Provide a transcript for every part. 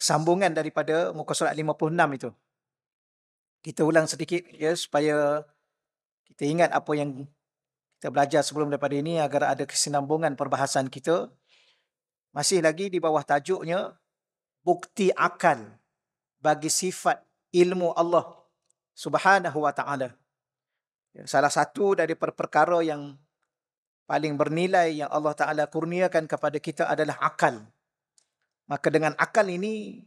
sambungan daripada muka surat 56 itu. Kita ulang sedikit ya supaya kita ingat apa yang kita belajar sebelum daripada ini agar ada kesinambungan perbahasan kita. Masih lagi di bawah tajuknya bukti akal bagi sifat ilmu Allah Subhanahu wa taala. Ya, salah satu dari per perkara yang paling bernilai yang Allah Taala kurniakan kepada kita adalah akal. Maka dengan akal ini,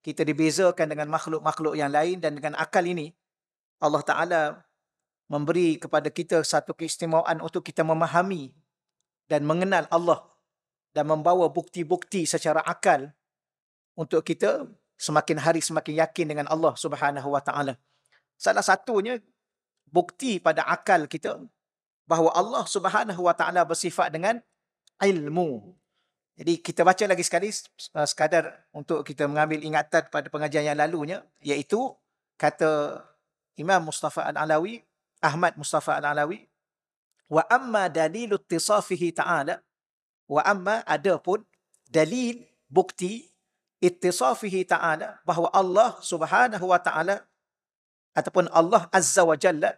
kita dibezakan dengan makhluk-makhluk yang lain dan dengan akal ini, Allah Ta'ala memberi kepada kita satu keistimewaan untuk kita memahami dan mengenal Allah dan membawa bukti-bukti secara akal untuk kita semakin hari semakin yakin dengan Allah Subhanahu Wa Ta'ala. Salah satunya bukti pada akal kita bahawa Allah Subhanahu Wa Ta'ala bersifat dengan ilmu. Jadi kita baca lagi sekali uh, sekadar untuk kita mengambil ingatan pada pengajian yang lalunya iaitu kata Imam Mustafa Al-Alawi, Ahmad Mustafa Al-Alawi wa amma dalil ittisafihi ta'ala wa amma adapun dalil bukti ittisafihi ta'ala bahawa Allah Subhanahu wa ta'ala ataupun Allah Azza wa Jalla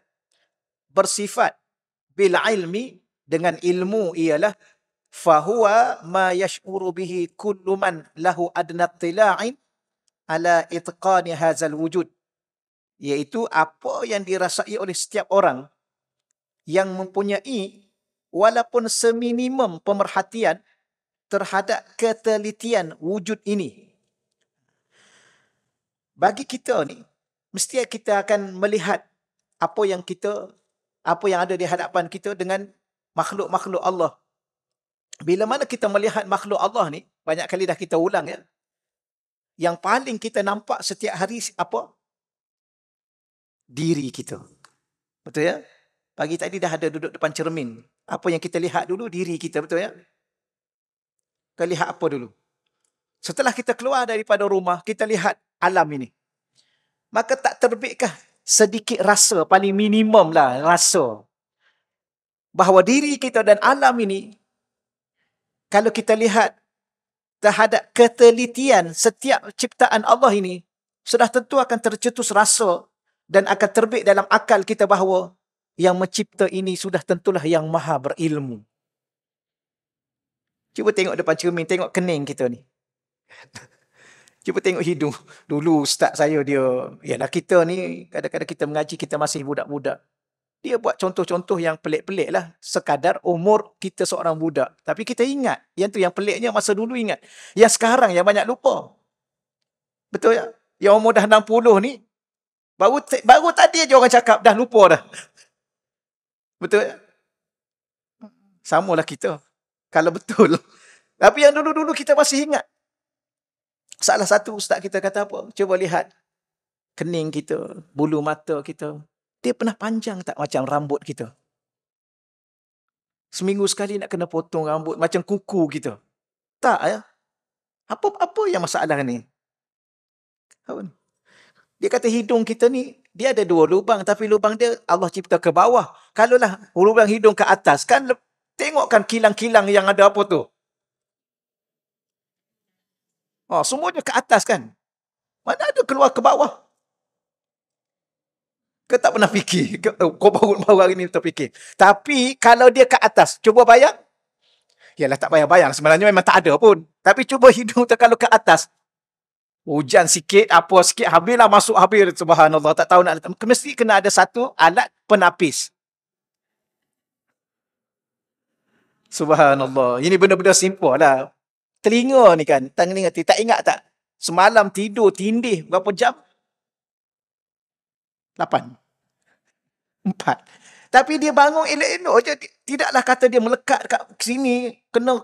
bersifat bil ilmi dengan ilmu ialah fahuwa ma yash'uru bihi kullu man lahu adna tila'in ala itqani hazal wujud. Iaitu apa yang dirasai oleh setiap orang yang mempunyai walaupun seminimum pemerhatian terhadap ketelitian wujud ini. Bagi kita ni, mesti kita akan melihat apa yang kita, apa yang ada di hadapan kita dengan makhluk-makhluk Allah bila mana kita melihat makhluk Allah ni, banyak kali dah kita ulang ya. Yang paling kita nampak setiap hari apa? Diri kita. Betul ya? Pagi tadi dah ada duduk depan cermin. Apa yang kita lihat dulu? Diri kita. Betul ya? Kita lihat apa dulu? Setelah kita keluar daripada rumah, kita lihat alam ini. Maka tak terbitkah sedikit rasa, paling minimum lah rasa. Bahawa diri kita dan alam ini kalau kita lihat terhadap ketelitian setiap ciptaan Allah ini, sudah tentu akan tercetus rasa dan akan terbit dalam akal kita bahawa yang mencipta ini sudah tentulah yang maha berilmu. Cuba tengok depan cermin, tengok kening kita ni. Cuba tengok hidung. Dulu ustaz saya dia, ya kita ni kadang-kadang kita mengaji kita masih budak-budak dia buat contoh-contoh yang pelik-pelik lah. Sekadar umur kita seorang budak. Tapi kita ingat. Yang tu yang peliknya masa dulu ingat. Yang sekarang yang banyak lupa. Betul tak? Yang umur dah 60 ni. Baru baru tadi je orang cakap dah lupa dah. Betul tak? Samalah kita. Kalau betul. Tapi yang dulu-dulu kita masih ingat. Salah satu ustaz kita kata apa? Cuba lihat. Kening kita. Bulu mata kita. Dia pernah panjang tak macam rambut kita? Seminggu sekali nak kena potong rambut macam kuku kita. Tak ya? Apa apa yang masalah ni? Dia kata hidung kita ni dia ada dua lubang tapi lubang dia Allah cipta ke bawah. Kalau lah lubang hidung ke atas kan tengokkan kilang-kilang yang ada apa tu. Oh, semuanya ke atas kan? Mana ada keluar ke bawah? Kau tak pernah fikir. Kau, eh, kau baru-baru hari ni terfikir. Tapi kalau dia ke atas, cuba bayang. Yalah tak bayang-bayang. Sebenarnya memang tak ada pun. Tapi cuba hidup tu kalau ke atas. Hujan sikit, apa sikit, habislah masuk habis. Subhanallah, tak tahu nak letak. Mesti kena ada satu alat penapis. Subhanallah. Ini benda-benda simple lah. Telinga ni kan, tangan telinga. Tak ingat tak? Semalam tidur, tindih berapa jam? 8. Empat. Tapi dia bangun elok-elok je. Tidaklah kata dia melekat dekat sini. Kena.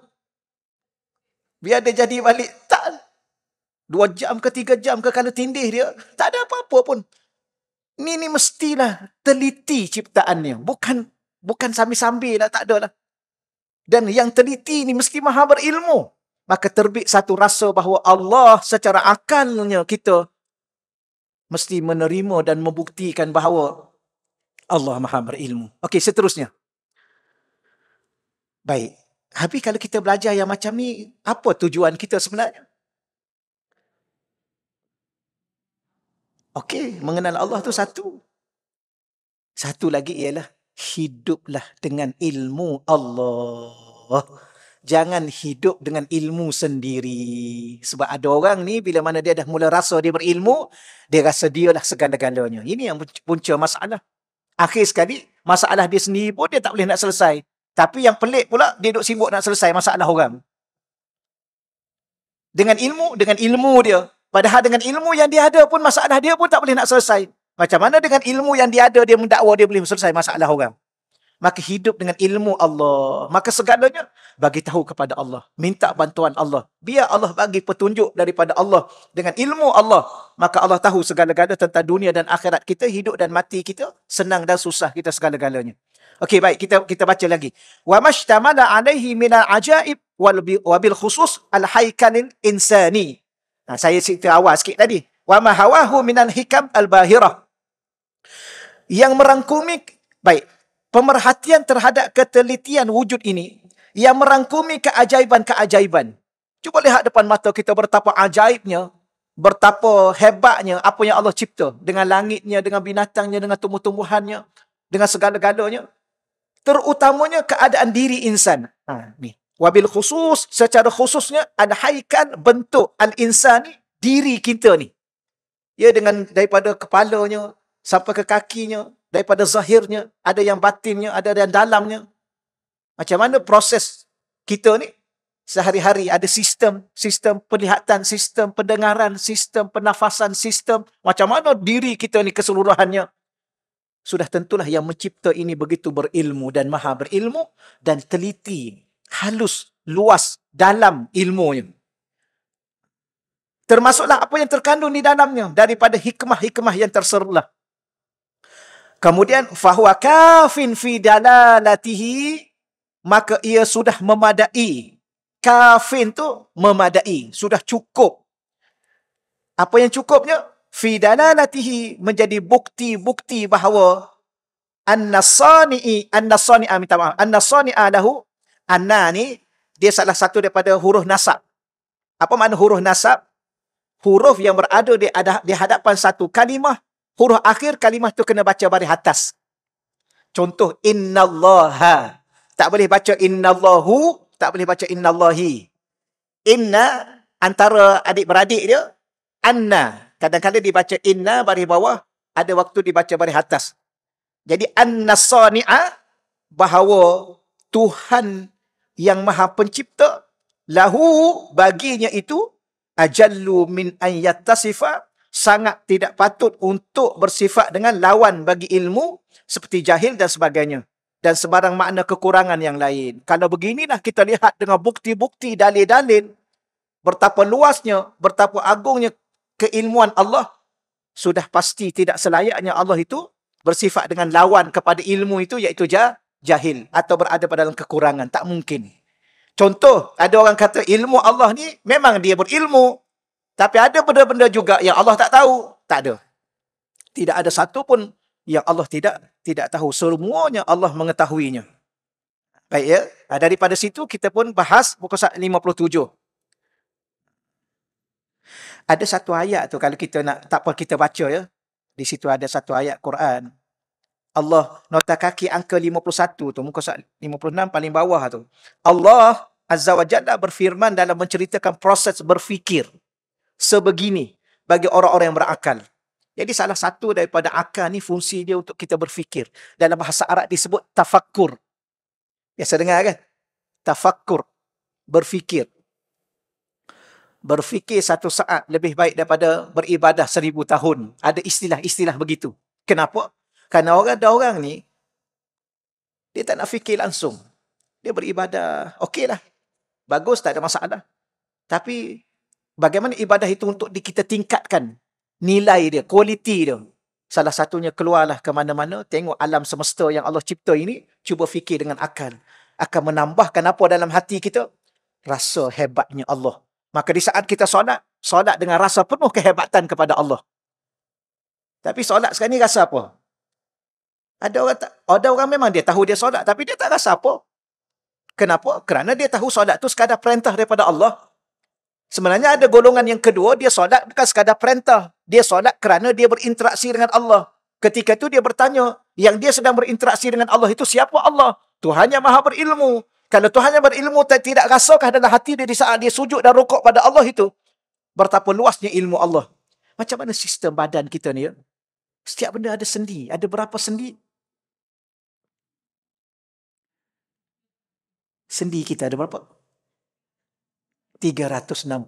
Biar dia jadi balik. Tak. Dua jam ke tiga jam ke kalau tindih dia. Tak ada apa-apa pun. Ni ni mestilah teliti ciptaannya. Bukan bukan sambil-sambil lah. Tak ada lah. Dan yang teliti ni mesti maha berilmu. Maka terbit satu rasa bahawa Allah secara akalnya kita mesti menerima dan membuktikan bahawa Allah maha berilmu. Okey, seterusnya. Baik. Tapi kalau kita belajar yang macam ni, apa tujuan kita sebenarnya? Okey, mengenal Allah tu satu. Satu lagi ialah hiduplah dengan ilmu Allah. Jangan hidup dengan ilmu sendiri. Sebab ada orang ni bila mana dia dah mula rasa dia berilmu, dia rasa dialah segala-galanya. Ini yang punca masalah. Akhir sekali, masalah dia sendiri pun dia tak boleh nak selesai. Tapi yang pelik pula, dia duduk sibuk nak selesai masalah orang. Dengan ilmu, dengan ilmu dia. Padahal dengan ilmu yang dia ada pun, masalah dia pun tak boleh nak selesai. Macam mana dengan ilmu yang dia ada, dia mendakwa, dia boleh selesai masalah orang maka hidup dengan ilmu Allah maka segalanya bagi tahu kepada Allah minta bantuan Allah biar Allah bagi petunjuk daripada Allah dengan ilmu Allah maka Allah tahu segala-gala tentang dunia dan akhirat kita hidup dan mati kita senang dan susah kita segala-galanya okey baik kita kita baca lagi wa mashtamala alaihi min ajaib wal wabil khusus al insani nah ha, saya cerita awal sikit tadi wa mahawahu minan hikam al yang merangkumi baik pemerhatian terhadap ketelitian wujud ini yang merangkumi keajaiban-keajaiban. Cuba lihat depan mata kita bertapa ajaibnya, bertapa hebatnya apa yang Allah cipta dengan langitnya, dengan binatangnya, dengan tumbuh-tumbuhannya, dengan segala-galanya. Terutamanya keadaan diri insan. Ha, ni. Wabil khusus, secara khususnya ada haikan bentuk al-insan ni, diri kita ni. Ya dengan daripada kepalanya sampai ke kakinya, daripada zahirnya, ada yang batinnya, ada yang dalamnya. Macam mana proses kita ni sehari-hari ada sistem, sistem perlihatan sistem pendengaran, sistem pernafasan, sistem macam mana diri kita ni keseluruhannya. Sudah tentulah yang mencipta ini begitu berilmu dan maha berilmu dan teliti, halus, luas, dalam ilmu ilmunya. Termasuklah apa yang terkandung di dalamnya daripada hikmah-hikmah yang terserlah. Kemudian fahuwa kafin fi dalalatihi maka ia sudah memadai. Kafin tu memadai, sudah cukup. Apa yang cukupnya? Fi dalalatihi menjadi bukti-bukti bahawa an-nasani'i an-nasani'a minta maaf. an lahu anna ni dia salah satu daripada huruf nasab. Apa makna huruf nasab? Huruf yang berada di, di hadapan satu kalimah huruf akhir kalimah tu kena baca baris atas. Contoh, Inna innallaha. Tak boleh baca Inna Allahu, tak boleh baca Inna innallahi. Inna, antara adik-beradik dia, anna. Kadang-kadang dibaca inna baris bawah, ada waktu dibaca baris atas. Jadi, annasani'a, bahawa Tuhan yang maha pencipta, lahu baginya itu, ajallu min ayat tasifah, sangat tidak patut untuk bersifat dengan lawan bagi ilmu seperti jahil dan sebagainya dan sebarang makna kekurangan yang lain. Kalau beginilah kita lihat dengan bukti-bukti dalil-dalil betapa luasnya, betapa agungnya keilmuan Allah sudah pasti tidak selayaknya Allah itu bersifat dengan lawan kepada ilmu itu iaitu jahil atau berada pada dalam kekurangan. Tak mungkin. Contoh, ada orang kata ilmu Allah ni memang dia berilmu, tapi ada benda-benda juga yang Allah tak tahu. Tak ada. Tidak ada satu pun yang Allah tidak tidak tahu. Semuanya Allah mengetahuinya. Baik ya. Nah, daripada situ kita pun bahas buku 57. Ada satu ayat tu kalau kita nak tak apa kita baca ya. Di situ ada satu ayat Quran. Allah nota kaki angka 51 tu muka 56 paling bawah tu. Allah Azza wa Jalla berfirman dalam menceritakan proses berfikir sebegini bagi orang-orang yang berakal. Jadi salah satu daripada akal ni fungsi dia untuk kita berfikir. Dalam bahasa Arab disebut tafakkur. Biasa dengar kan? Tafakkur. Berfikir. Berfikir satu saat lebih baik daripada beribadah seribu tahun. Ada istilah-istilah begitu. Kenapa? Karena orang ada orang ni, dia tak nak fikir langsung. Dia beribadah, okeylah. Bagus, tak ada masalah. Tapi bagaimana ibadah itu untuk kita tingkatkan nilai dia, kualiti dia. Salah satunya keluarlah ke mana-mana, tengok alam semesta yang Allah cipta ini, cuba fikir dengan akal. Akan menambahkan apa dalam hati kita? Rasa hebatnya Allah. Maka di saat kita solat, solat dengan rasa penuh kehebatan kepada Allah. Tapi solat sekarang ni rasa apa? Ada orang, tak, ada orang memang dia tahu dia solat, tapi dia tak rasa apa. Kenapa? Kerana dia tahu solat tu sekadar perintah daripada Allah. Sebenarnya ada golongan yang kedua, dia solat bukan sekadar perintah. Dia solat kerana dia berinteraksi dengan Allah. Ketika itu dia bertanya, yang dia sedang berinteraksi dengan Allah itu siapa Allah? Tuhan yang maha berilmu. Kalau Tuhan yang berilmu, tak tidak rasakah dalam hati dia di saat dia sujud dan rukuk pada Allah itu? Bertapa luasnya ilmu Allah. Macam mana sistem badan kita ni? Ya? Setiap benda ada sendi. Ada berapa sendi? Sendi kita ada berapa? 360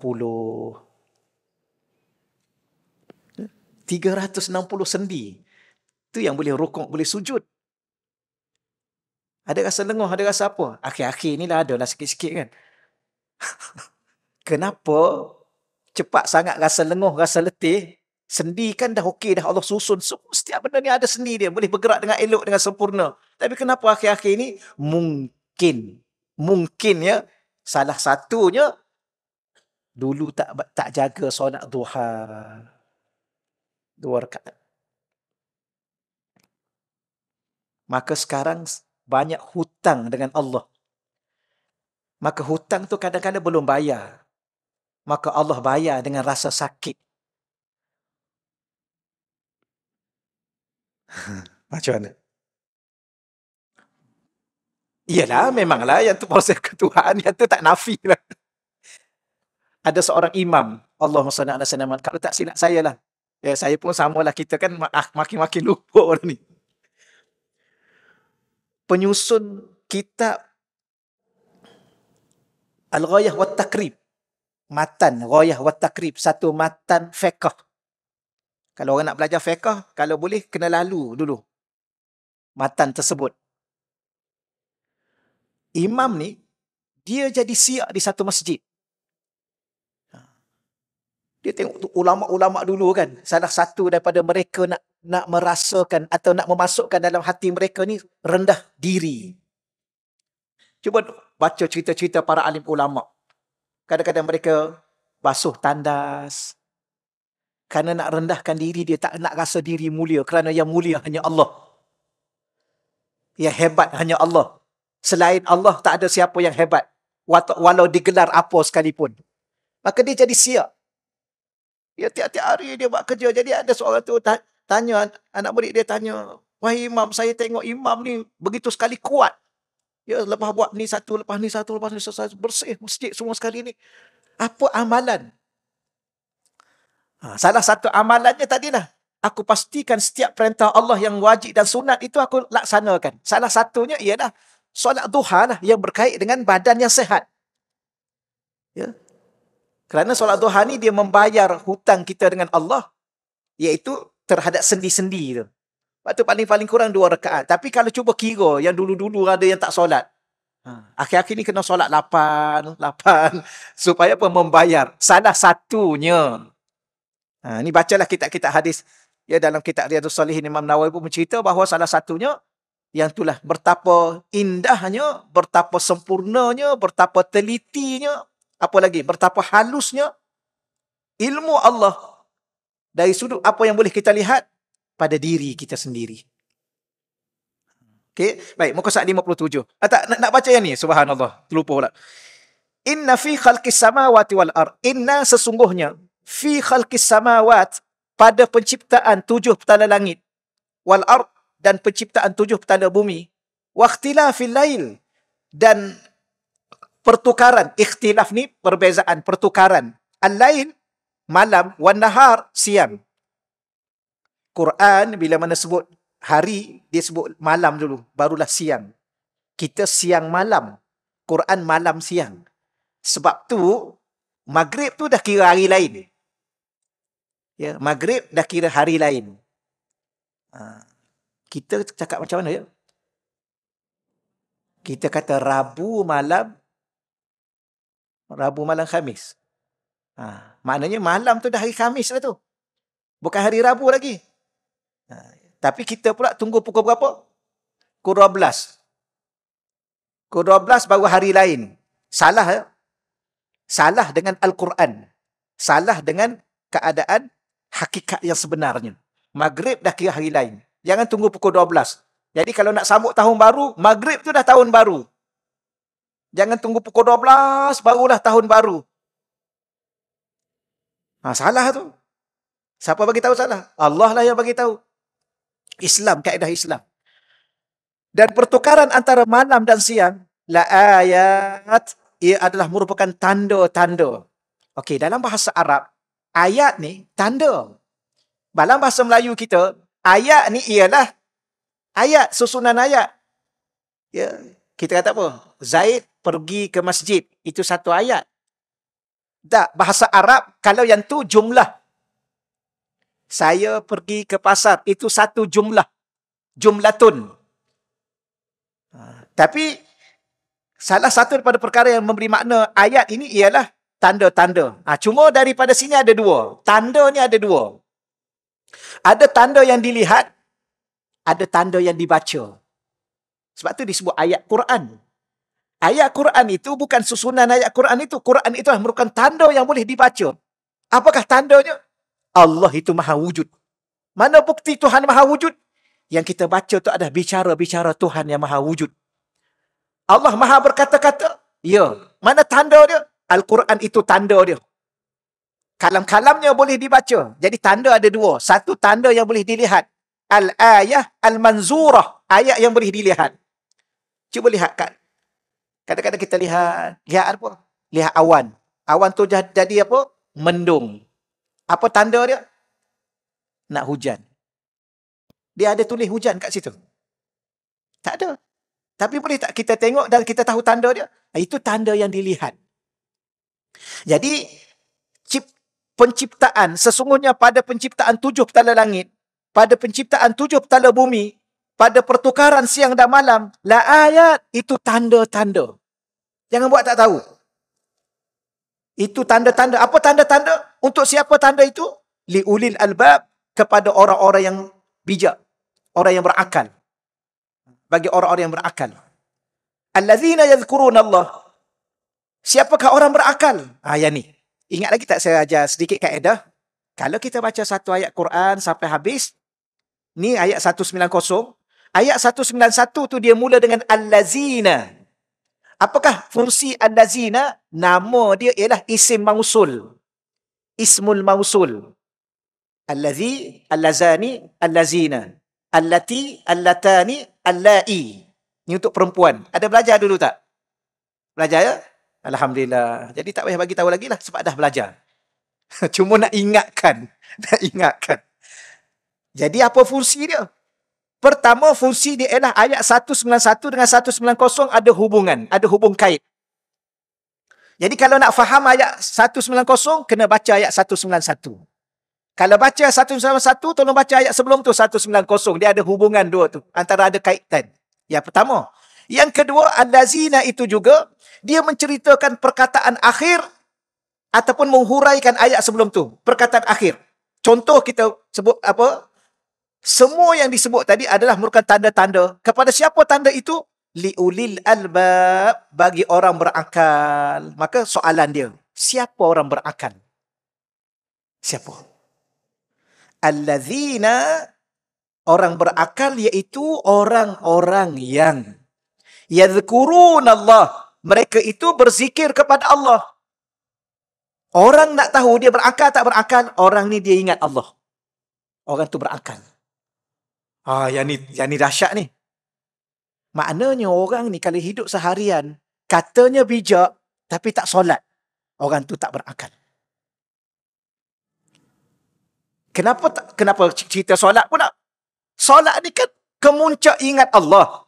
sendi. Itu yang boleh rukuk, boleh sujud. Ada rasa lenguh, ada rasa apa? Akhir-akhir ni lah adalah sikit-sikit kan. Kenapa cepat sangat rasa lenguh rasa letih? Sendi kan dah okey, dah Allah susun. semua Setiap benda ni ada sendi dia. Boleh bergerak dengan elok, dengan sempurna. Tapi kenapa akhir-akhir ni? Mungkin. Mungkin ya. Salah satunya dulu tak tak jaga solat duha dua rakaat maka sekarang banyak hutang dengan Allah maka hutang tu kadang-kadang belum bayar maka Allah bayar dengan rasa sakit macam mana Iyalah memanglah yang tu proses ketuhanan yang tu tak nafi ada seorang imam Allah SWT kalau tak silap saya lah ya, saya pun samalah kita kan ah, makin-makin lupa orang ni penyusun kitab Al-Ghayah wa Takrib matan Ghayah wa Takrib satu matan fiqah kalau orang nak belajar fiqah kalau boleh kena lalu dulu matan tersebut imam ni dia jadi siak di satu masjid dia tengok ulama-ulama dulu kan. Salah satu daripada mereka nak nak merasakan atau nak memasukkan dalam hati mereka ni rendah diri. Cuba baca cerita-cerita para alim ulama. Kadang-kadang mereka basuh tandas. Kerana nak rendahkan diri, dia tak nak rasa diri mulia. Kerana yang mulia hanya Allah. Yang hebat hanya Allah. Selain Allah, tak ada siapa yang hebat. Walau digelar apa sekalipun. Maka dia jadi siap. Ya tiap-tiap hari dia buat kerja. Jadi ada seorang tu tanya anak murid dia tanya, "Wah imam, saya tengok imam ni begitu sekali kuat." Ya lepas buat ni satu, lepas ni satu, lepas ni selesai bersih masjid semua sekali ni. Apa amalan? Ha, salah satu amalannya tadi lah. Aku pastikan setiap perintah Allah yang wajib dan sunat itu aku laksanakan. Salah satunya ialah solat duha lah yang berkait dengan badan yang sehat. Ya, kerana solat duha ni dia membayar hutang kita dengan Allah. Iaitu terhadap sendi-sendi tu. Lepas tu paling-paling kurang dua rekaat. Tapi kalau cuba kira yang dulu-dulu ada yang tak solat. Ha. Akhir-akhir ni kena solat lapan, lapan. Supaya apa? Membayar. Salah satunya. Ha. Ni bacalah kitab-kitab hadis. Ya dalam kitab Riyadus Salihin Imam Nawawi pun mencerita bahawa salah satunya yang itulah bertapa indahnya, bertapa sempurnanya, bertapa telitinya apa lagi betapa halusnya ilmu Allah dari sudut apa yang boleh kita lihat pada diri kita sendiri okey baik muka surat 57 ah, tak nak, nak baca yang ni subhanallah terlupa pula inna fi khalqis samawati wal ard inna sesungguhnya fi khalqis samawat pada penciptaan tujuh petala langit wal ard dan penciptaan tujuh petala bumi waqtila fil lail dan pertukaran ikhtilaf ni perbezaan pertukaran al-lain malam wan nahar siang Quran bila mana sebut hari dia sebut malam dulu barulah siang kita siang malam Quran malam siang sebab tu maghrib tu dah kira hari lain ya maghrib dah kira hari lain ha. kita cakap macam mana ya kita kata Rabu malam Rabu malam Khamis. Ha, maknanya malam tu dah hari Khamis lah tu. Bukan hari Rabu lagi. Ha, tapi kita pula tunggu pukul berapa? Pukul 12. Pukul 12 baru hari lain. Salah ya? Salah dengan Al-Quran. Salah dengan keadaan hakikat yang sebenarnya. Maghrib dah kira hari lain. Jangan tunggu pukul 12. Jadi kalau nak sambut tahun baru, maghrib tu dah tahun baru. Jangan tunggu pukul 12 barulah tahun baru. Ha, salah tu. Siapa bagi tahu salah? Allah lah yang bagi tahu. Islam, kaedah Islam. Dan pertukaran antara malam dan siang, la ayat, ia adalah merupakan tanda-tanda. Okey, dalam bahasa Arab, ayat ni tanda. Dalam bahasa Melayu kita, ayat ni ialah ayat, susunan ayat. Ya, kita kata apa? Zaid pergi ke masjid. Itu satu ayat. Tak, bahasa Arab kalau yang tu jumlah. Saya pergi ke pasar. Itu satu jumlah. jumlah tun. Ha, tapi salah satu daripada perkara yang memberi makna ayat ini ialah tanda-tanda. Ha, cuma daripada sini ada dua. Tanda ni ada dua. Ada tanda yang dilihat, ada tanda yang dibaca. Sebab tu disebut ayat Quran. Ayat Quran itu bukan susunan ayat Quran itu. Quran itu merupakan tanda yang boleh dibaca. Apakah tandanya? Allah itu maha wujud. Mana bukti Tuhan maha wujud? Yang kita baca itu adalah bicara-bicara Tuhan yang maha wujud. Allah maha berkata-kata? Ya. Mana tanda dia? Al-Quran itu tanda dia. Kalam-kalamnya boleh dibaca. Jadi tanda ada dua. Satu tanda yang boleh dilihat. Al-ayah, al-manzurah. Ayat yang boleh dilihat. Cuba lihat kat kata-kata kita lihat, lihat apa? Lihat awan. Awan tu jadi apa? Mendung. Apa tanda dia? Nak hujan. Dia ada tulis hujan kat situ. Tak ada. Tapi boleh tak kita tengok dan kita tahu tanda dia? Itu tanda yang dilihat. Jadi, penciptaan, sesungguhnya pada penciptaan tujuh petala langit, pada penciptaan tujuh petala bumi, pada pertukaran siang dan malam la ayat itu tanda-tanda jangan buat tak tahu itu tanda-tanda apa tanda-tanda untuk siapa tanda itu li ulil albab kepada orang-orang yang bijak orang yang berakal bagi orang-orang yang berakal allazina yadhkuruna Allah siapakah orang berakal ah ya ni ingat lagi tak saya ajar sedikit kaedah kalau kita baca satu ayat Quran sampai habis ni ayat 190 Ayat 191 tu dia mula dengan al lazina. Apakah fungsi al lazina? Nama dia ialah isim mausul. Ismul mausul. Al al al lazi, lazani, Allazi, allazani, allazina. Allati, allatani, allai. Ini untuk perempuan. Ada belajar dulu tak? Belajar ya? Alhamdulillah. Jadi tak payah bagi tahu lagi lah sebab dah belajar. Cuma nak ingatkan. Nak ingatkan. Jadi apa fungsi dia? Pertama fungsi dia ialah ayat 191 dengan 190 ada hubungan, ada hubung kait. Jadi kalau nak faham ayat 190, kena baca ayat 191. Kalau baca 191, tolong baca ayat sebelum tu 190. Dia ada hubungan dua tu. Antara ada kaitan. Yang pertama. Yang kedua, Al-Lazina itu juga, dia menceritakan perkataan akhir ataupun menghuraikan ayat sebelum tu. Perkataan akhir. Contoh kita sebut apa? Semua yang disebut tadi adalah merupakan tanda-tanda. Kepada siapa tanda itu? Liulil albab bagi orang berakal. Maka soalan dia, siapa orang berakal? Siapa? Alladzina orang berakal iaitu orang-orang yang yadhkurun Allah. Mereka itu berzikir kepada Allah. Orang nak tahu dia berakal tak berakal, orang ni dia ingat Allah. Orang tu berakal. Ah, yang ni, yang ni dahsyat ni. Maknanya orang ni kalau hidup seharian, katanya bijak tapi tak solat. Orang tu tak berakal. Kenapa tak, kenapa cerita solat pula? Solat ni kan kemuncak ingat Allah.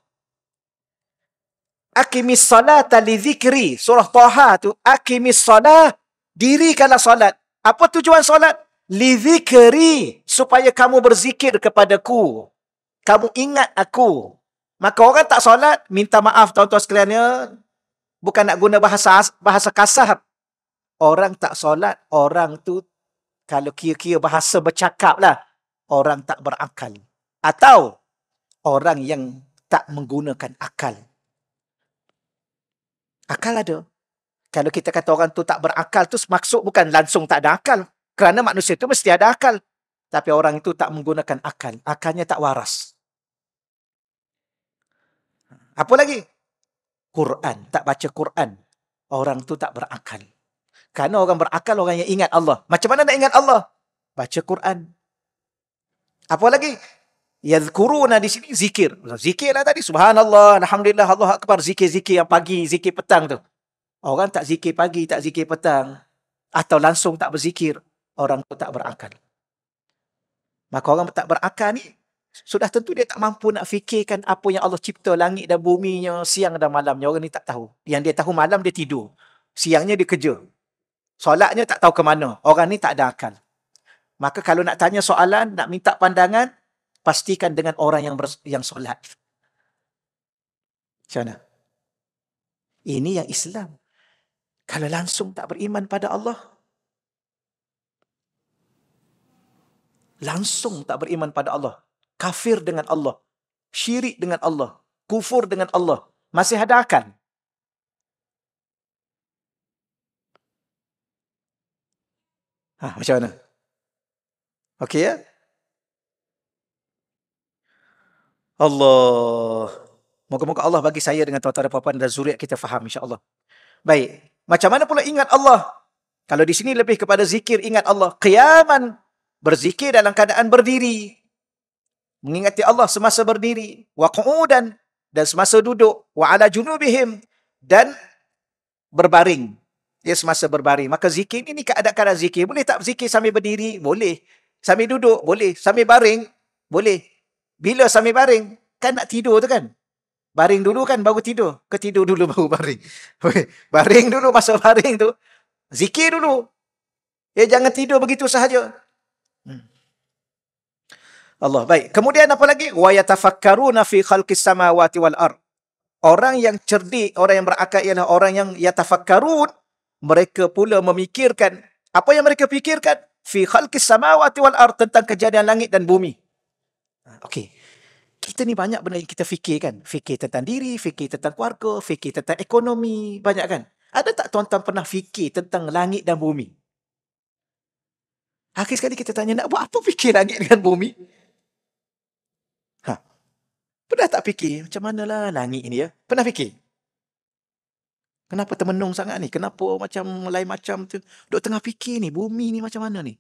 Akimis salata li zikri. Surah Taha tu. Akimis salat. Dirikanlah solat. Apa tujuan solat? Li zikri. Supaya kamu berzikir kepadaku kamu ingat aku. Maka orang tak solat, minta maaf tuan-tuan sekalian ya. Bukan nak guna bahasa bahasa kasar. Orang tak solat, orang tu kalau kira-kira bahasa bercakap lah. Orang tak berakal. Atau orang yang tak menggunakan akal. Akal ada. Kalau kita kata orang tu tak berakal tu maksud bukan langsung tak ada akal. Kerana manusia tu mesti ada akal. Tapi orang itu tak menggunakan akal. Akalnya tak waras. Apa lagi? Quran. Tak baca Quran. Orang tu tak berakal. Kerana orang berakal, orang yang ingat Allah. Macam mana nak ingat Allah? Baca Quran. Apa lagi? Yadhkuruna di sini zikir. Zikir lah tadi. Subhanallah. Alhamdulillah. Allah Akbar. Zikir-zikir yang pagi. Zikir petang tu. Orang tak zikir pagi. Tak zikir petang. Atau langsung tak berzikir. Orang tu tak berakal. Maka orang tak berakal ni sudah tentu dia tak mampu nak fikirkan apa yang Allah cipta langit dan bumi buminya, siang dan malamnya. Orang ni tak tahu. Yang dia tahu malam dia tidur. Siangnya dia kerja. Solatnya tak tahu ke mana. Orang ni tak ada akal. Maka kalau nak tanya soalan, nak minta pandangan, pastikan dengan orang yang bers- yang solat. Macam mana? Ini yang Islam. Kalau langsung tak beriman pada Allah, langsung tak beriman pada Allah, kafir dengan Allah, syirik dengan Allah, kufur dengan Allah, masih ada akan. Ha, macam mana? Okey ya? Allah. Moga-moga Allah bagi saya dengan tuan-tuan dan puan-puan dan zuriat kita faham insya-Allah. Baik. Macam mana pula ingat Allah? Kalau di sini lebih kepada zikir ingat Allah. Qiyaman berzikir dalam keadaan berdiri mengingati Allah semasa berdiri wa qu'udan dan semasa duduk wa ala junubihim dan berbaring ya semasa berbaring maka zikir ini ni keadaan zikir boleh tak zikir sambil berdiri boleh sambil duduk boleh sambil baring boleh bila sambil baring kan nak tidur tu kan baring dulu kan baru tidur ke tidur dulu baru baring baring dulu masa baring tu zikir dulu ya jangan tidur begitu sahaja hmm. Allah. Baik. Kemudian apa lagi? Wa yatafakkaruna fi khalqis samawati wal ard. Orang yang cerdik, orang yang berakal ialah orang yang yatafakkarun. Mereka pula memikirkan apa yang mereka fikirkan fi khalqis samawati wal ard tentang kejadian langit dan bumi. Ha, okey. Kita ni banyak benda yang kita fikir kan? Fikir tentang diri, fikir tentang keluarga, fikir tentang ekonomi, banyak kan? Ada tak tuan-tuan pernah fikir tentang langit dan bumi? Akhir sekali kita tanya, nak buat apa fikir langit dengan bumi? Pernah tak fikir macam manalah langit ini ya? Pernah fikir? Kenapa termenung sangat ni? Kenapa macam lain macam tu? Duk tengah fikir ni, bumi ni macam mana ni?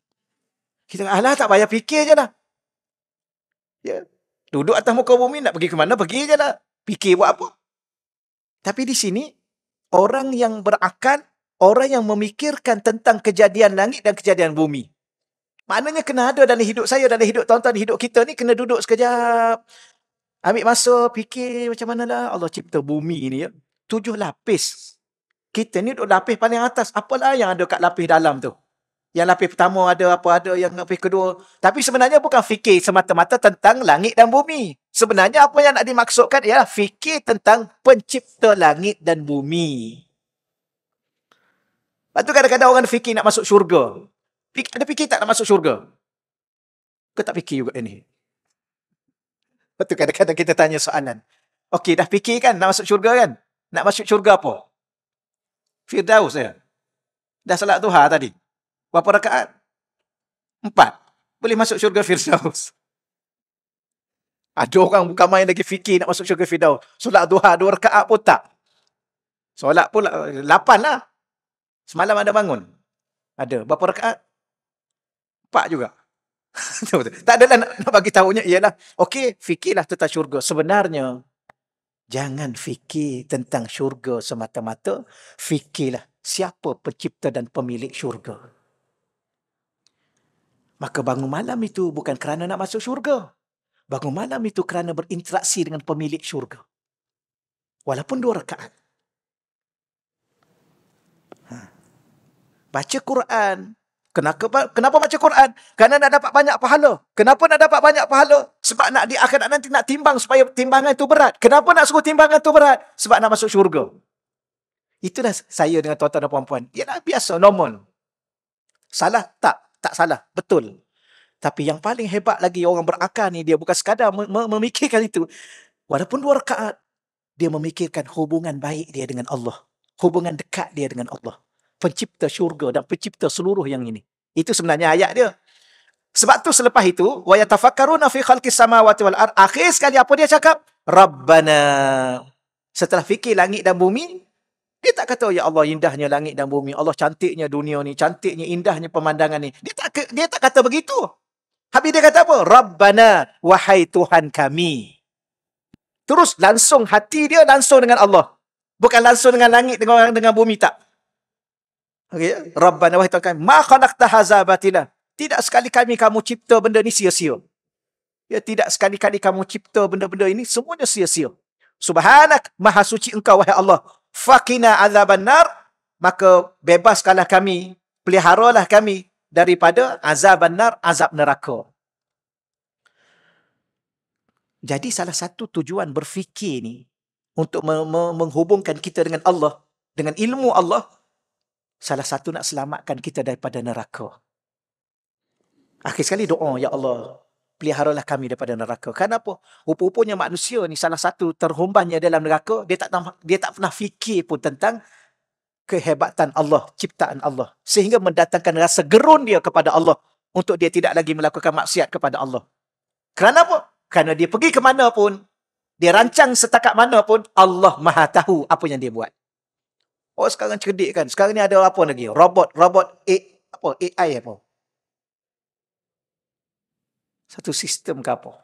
Kita alah tak payah fikir je lah. Ya. Duduk atas muka bumi nak pergi ke mana? Pergi je lah. Fikir buat apa? Tapi di sini, orang yang berakal, orang yang memikirkan tentang kejadian langit dan kejadian bumi. Maknanya kena ada dalam hidup saya, dalam hidup tuan-tuan, hidup kita ni kena duduk sekejap. Ambil masa fikir macam mana lah Allah cipta bumi ni ya. Tujuh lapis. Kita ni duduk lapis paling atas. Apalah yang ada kat lapis dalam tu. Yang lapis pertama ada apa ada. Yang lapis kedua. Tapi sebenarnya bukan fikir semata-mata tentang langit dan bumi. Sebenarnya apa yang nak dimaksudkan ialah fikir tentang pencipta langit dan bumi. Lepas tu kadang-kadang orang fikir nak masuk syurga. Fik, ada fikir tak nak masuk syurga? Kau tak fikir juga ini? Lepas tu kadang-kadang kita tanya soalan. Okey, dah fikir kan nak masuk syurga kan? Nak masuk syurga apa? Firdaus ya. Dah salat duha tadi. Berapa rakaat? Empat. Boleh masuk syurga Firdaus. Ada orang bukan main lagi fikir nak masuk syurga Firdaus. Solat duha dua rakaat pun tak. Solat pun lapan lah. Semalam ada bangun. Ada. Berapa rakaat? Empat juga. tak ada nak bagi tahu tahunya ialah okey fikirlah tentang syurga sebenarnya jangan fikir tentang syurga semata-mata fikirlah siapa pencipta dan pemilik syurga maka bangun malam itu bukan kerana nak masuk syurga bangun malam itu kerana berinteraksi dengan pemilik syurga walaupun dua rakaat ha. baca Quran Kenapa, kenapa baca Quran? Kerana nak dapat banyak pahala. Kenapa nak dapat banyak pahala? Sebab nak di akhirat nanti nak timbang supaya timbangan itu berat. Kenapa nak suruh timbangan itu berat? Sebab nak masuk syurga. Itulah saya dengan tuan-tuan dan puan-puan. Ialah ya biasa, normal. Salah? Tak. Tak salah. Betul. Tapi yang paling hebat lagi orang berakar ni, dia bukan sekadar memikirkan itu. Walaupun dua rakaat, dia memikirkan hubungan baik dia dengan Allah. Hubungan dekat dia dengan Allah pencipta syurga dan pencipta seluruh yang ini. Itu sebenarnya ayat dia. Sebab tu selepas itu, wa yatafakkaruna fi khalqis samawati wal ard. Akhir sekali apa dia cakap? Rabbana. Setelah fikir langit dan bumi, dia tak kata, oh, ya Allah indahnya langit dan bumi. Allah cantiknya dunia ni. Cantiknya indahnya pemandangan ni. Dia tak dia tak kata begitu. Habis dia kata apa? Rabbana, wahai Tuhan kami. Terus langsung hati dia langsung dengan Allah. Bukan langsung dengan langit, dengan, dengan bumi tak. Okay. Rabbana wahai Tuhan kami. Ma khalaqta hazabatina. Tidak sekali kami kamu cipta benda ni sia-sia. Ya, tidak sekali-kali kamu cipta benda-benda ini semuanya sia-sia. Subhanak maha suci engkau wahai Allah. Fakina azaban nar. Maka bebaskanlah kami. Peliharalah kami daripada azaban nar, azab neraka. Jadi salah satu tujuan berfikir ni untuk menghubungkan kita dengan Allah, dengan ilmu Allah, salah satu nak selamatkan kita daripada neraka. Akhir sekali doa, Ya Allah, peliharalah kami daripada neraka. Kenapa? Rupa-rupanya manusia ni salah satu terhumbannya dalam neraka, dia tak dia tak pernah fikir pun tentang kehebatan Allah, ciptaan Allah. Sehingga mendatangkan rasa gerun dia kepada Allah untuk dia tidak lagi melakukan maksiat kepada Allah. Kerana apa? Kerana dia pergi ke mana pun, dia rancang setakat mana pun, Allah maha tahu apa yang dia buat. Oh sekarang cerdik kan. Sekarang ni ada apa lagi? Robot, robot A, apa? AI apa? Satu sistem ke apa?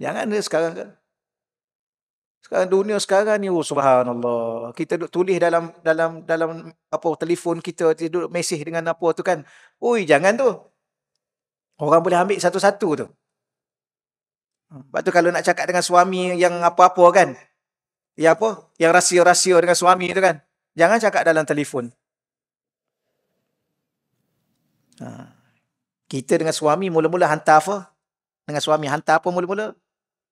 Jangan dia sekarang kan. Sekarang dunia sekarang ni, oh subhanallah. Kita duduk tulis dalam dalam dalam apa telefon kita, kita duduk mesej dengan apa tu kan. Ui, jangan tu. Orang boleh ambil satu-satu tu. Hmm, Sebab tu kalau nak cakap dengan suami yang apa-apa kan, Ya apa? Yang rahsia-rahsia dengan suami itu kan. Jangan cakap dalam telefon. Ha. Kita dengan suami mula-mula hantar apa? Dengan suami hantar apa mula-mula?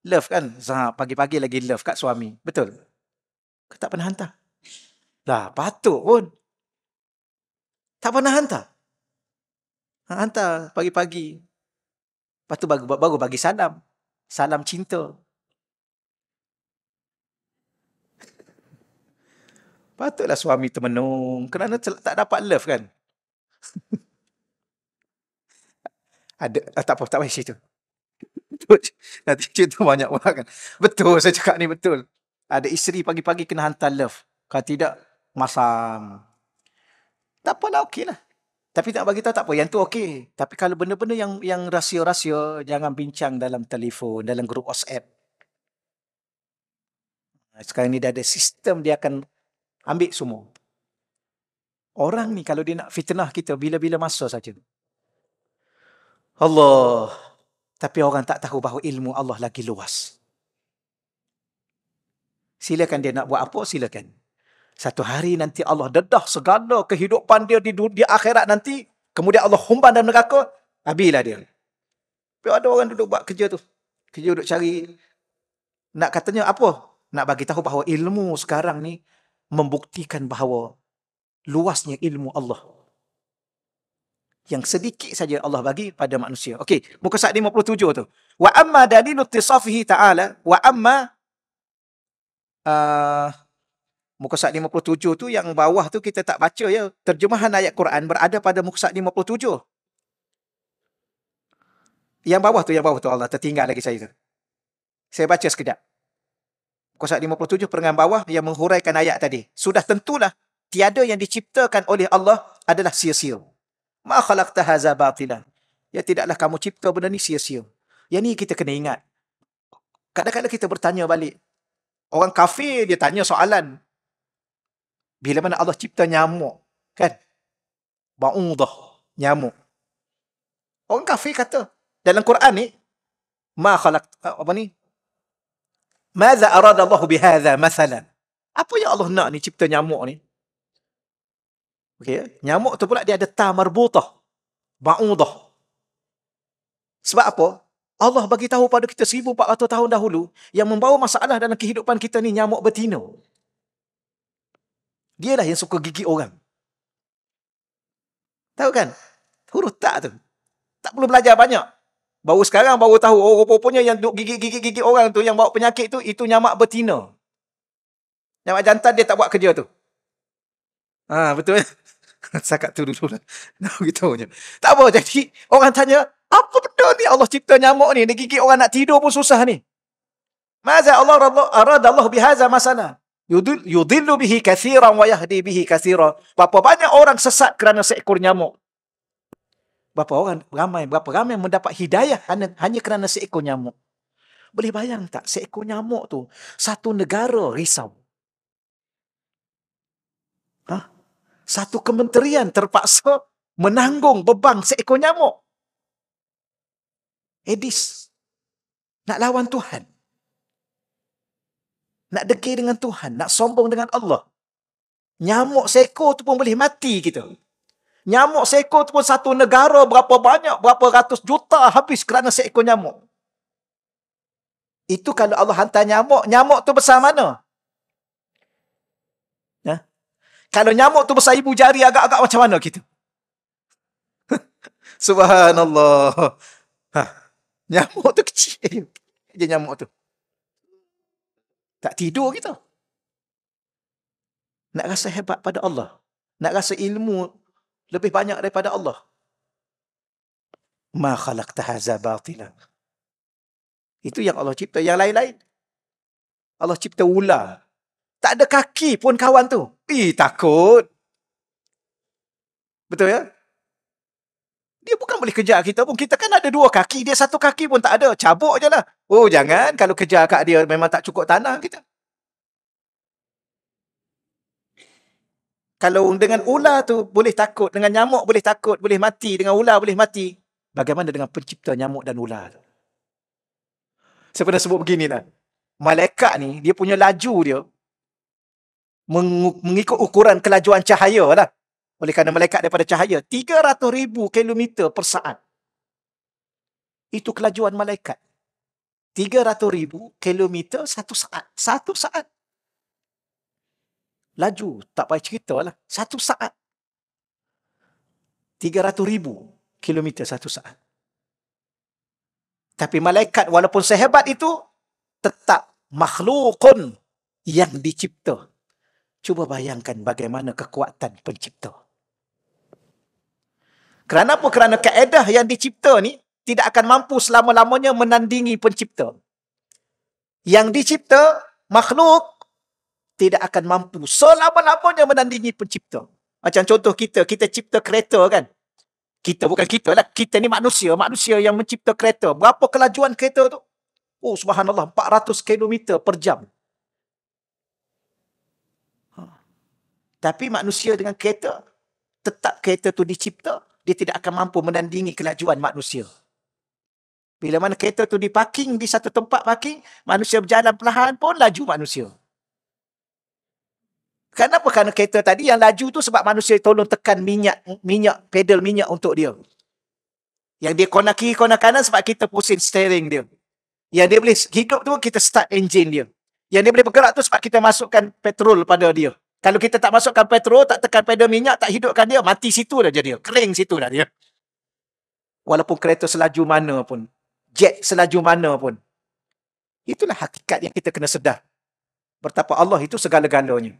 Love kan? pagi-pagi lagi love kat suami. Betul? Kau tak pernah hantar? Lah, patut pun. Tak pernah hantar? Ha, hantar pagi-pagi. Lepas tu baru, baru bagi salam. Salam cinta. Patutlah suami termenung. Kerana tak dapat love kan? Ada, ah, tak apa, tak payah situ. Nanti cerita banyak orang kan. Betul, saya cakap ni betul. Ada isteri pagi-pagi kena hantar love. Kalau tidak, masam. Tak apa lah, okay lah. Tapi tak bagi tahu tak apa, yang tu okey. Tapi kalau benda-benda yang yang rahsia-rahsia, jangan bincang dalam telefon, dalam grup WhatsApp. Sekarang ni dah ada sistem dia akan Ambil semua. Orang ni kalau dia nak fitnah kita bila-bila masa saja. Allah. Tapi orang tak tahu bahawa ilmu Allah lagi luas. Silakan dia nak buat apa, silakan. Satu hari nanti Allah dedah segala kehidupan dia di, di akhirat nanti. Kemudian Allah humban dalam neraka. Habislah dia. Tapi ada orang duduk buat kerja tu. Kerja duduk cari. Nak katanya apa? Nak bagi tahu bahawa ilmu sekarang ni membuktikan bahawa luasnya ilmu Allah yang sedikit saja Allah bagi pada manusia. Okey, muka surat 57 tu. Wa amma dalilu tisafihi ta'ala wa amma uh, muka surat 57 tu yang bawah tu kita tak baca ya. Terjemahan ayat Quran berada pada muka surat 57. Yang bawah tu, yang bawah tu Allah tertinggal lagi saya tu. Saya baca sekejap. Kosat 57 perengan bawah yang menghuraikan ayat tadi. Sudah tentulah tiada yang diciptakan oleh Allah adalah sia-sia. Ma khalaqta hadza batilan. Ya tidaklah kamu cipta benda ni sia-sia. Ya ni kita kena ingat. Kadang-kadang kita bertanya balik. Orang kafir dia tanya soalan. Bila mana Allah cipta nyamuk? Kan? Ba'udah. Nyamuk. Orang kafir kata. Dalam Quran ni. Ma khalaq. Apa ni? Maza arada Allah bihadha masalan. Apa yang Allah nak ni cipta nyamuk ni? okay, nyamuk tu pula dia ada ta marbutah. Ba'udah. Sebab apa? Allah bagi tahu pada kita 1400 tahun dahulu yang membawa masalah dalam kehidupan kita ni nyamuk betina. dia lah yang suka gigi orang. Tahu kan? Huruf tak tu. Tak perlu belajar banyak. Baru sekarang baru tahu oh rupanya yang gigit gigi gigit orang tu yang bawa penyakit tu itu nyamak betina. Nyamak jantan dia tak buat kerja tu. Ha betul. Sakat tu dulu lah. Nak beritahu je. Tak apa jadi orang tanya apa benda ni Allah cipta nyamuk ni ni gigi orang nak tidur pun susah ni. Maza Allah radha arada Allah bihaza masana. Yudil, yudillu bihi kathiran wa yahdi bihi kathira. Bapa banyak orang sesat kerana seekor nyamuk berapa orang ramai berapa ramai mendapat hidayah hanya, hanya kerana seekor nyamuk. Boleh bayang tak seekor nyamuk tu satu negara risau. Ha? Satu kementerian terpaksa menanggung beban seekor nyamuk. Edis nak lawan Tuhan. Nak degil dengan Tuhan, nak sombong dengan Allah. Nyamuk seekor tu pun boleh mati kita. Gitu. Nyamuk seekor tu pun satu negara berapa banyak, berapa ratus juta habis kerana seekor nyamuk. Itu kalau Allah hantar nyamuk, nyamuk tu besar mana? Ya? Kalau nyamuk tu besar ibu jari agak-agak macam mana kita? Subhanallah. Ha. Nyamuk tu kecil. Dia nyamuk tu. Tak tidur kita. Nak rasa hebat pada Allah. Nak rasa ilmu lebih banyak daripada Allah. Ma khalaqta hadza batila. Itu yang Allah cipta, yang lain-lain. Allah cipta ular. Tak ada kaki pun kawan tu. Ih, takut. Betul ya? Dia bukan boleh kejar kita pun. Kita kan ada dua kaki. Dia satu kaki pun tak ada. Cabut je lah. Oh, jangan. Kalau kejar kat dia memang tak cukup tanah kita. kalau dengan ular tu boleh takut, dengan nyamuk boleh takut, boleh mati, dengan ular boleh mati. Bagaimana dengan pencipta nyamuk dan ular tu? Saya pernah sebut begini beginilah. Malaikat ni, dia punya laju dia mengikut ukuran kelajuan cahaya lah. Oleh kerana malaikat daripada cahaya, ribu kilometer per saat. Itu kelajuan malaikat. ribu kilometer satu saat. Satu saat laju tak payah cerita lah satu saat 300 ribu kilometer satu saat tapi malaikat walaupun sehebat itu tetap makhlukun yang dicipta cuba bayangkan bagaimana kekuatan pencipta kerana apa? Kerana kaedah yang dicipta ni tidak akan mampu selama-lamanya menandingi pencipta. Yang dicipta, makhluk tidak akan mampu selama-lamanya menandingi pencipta. Macam contoh kita, kita cipta kereta kan. Kita bukan kita lah, kita ni manusia, manusia yang mencipta kereta. Berapa kelajuan kereta tu? Oh subhanallah, 400 km per jam. Ha. Tapi manusia dengan kereta, tetap kereta tu dicipta, dia tidak akan mampu menandingi kelajuan manusia. Bila mana kereta tu diparking di satu tempat parking, manusia berjalan perlahan pun laju manusia. Kenapa? Kerana kereta tadi yang laju tu sebab manusia tolong tekan minyak, minyak, pedal minyak untuk dia. Yang dia kona kiri, kona kanan sebab kita pusing steering dia. Yang dia boleh hidup tu, kita start engine dia. Yang dia boleh bergerak tu sebab kita masukkan petrol pada dia. Kalau kita tak masukkan petrol, tak tekan pedal minyak, tak hidupkan dia, mati situ dah jadi. Kering situ dah dia. Walaupun kereta selaju mana pun. Jet selaju mana pun. Itulah hakikat yang kita kena sedar. Bertapa Allah itu segala-galanya.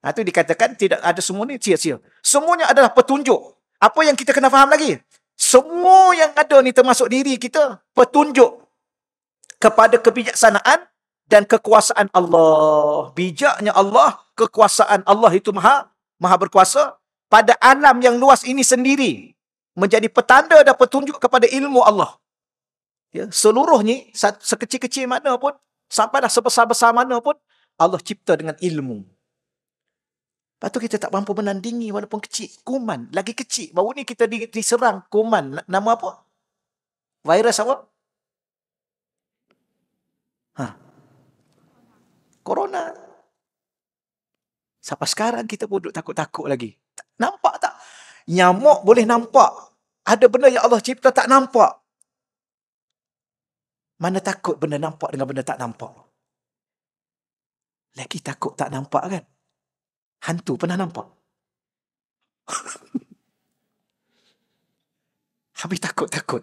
Itu ha, dikatakan tidak ada semua ni sia-sia. Semuanya adalah petunjuk. Apa yang kita kena faham lagi? Semua yang ada ni termasuk diri kita petunjuk kepada kebijaksanaan dan kekuasaan Allah. Bijaknya Allah, kekuasaan Allah itu maha, maha berkuasa pada alam yang luas ini sendiri menjadi petanda dan petunjuk kepada ilmu Allah. Ya, seluruhnya sekecil-kecil mana pun dah sebesar-besar mana pun Allah cipta dengan ilmu. Lepas tu kita tak mampu menandingi walaupun kecil. Kuman. Lagi kecil. Baru ni kita diserang kuman. Nama apa? Virus apa? Ha. Corona. Sampai sekarang kita pun duduk takut-takut lagi. Nampak tak? Nyamuk boleh nampak. Ada benda yang Allah cipta tak nampak. Mana takut benda nampak dengan benda tak nampak? Lagi takut tak nampak kan? hantu pernah nampak? Habis takut-takut.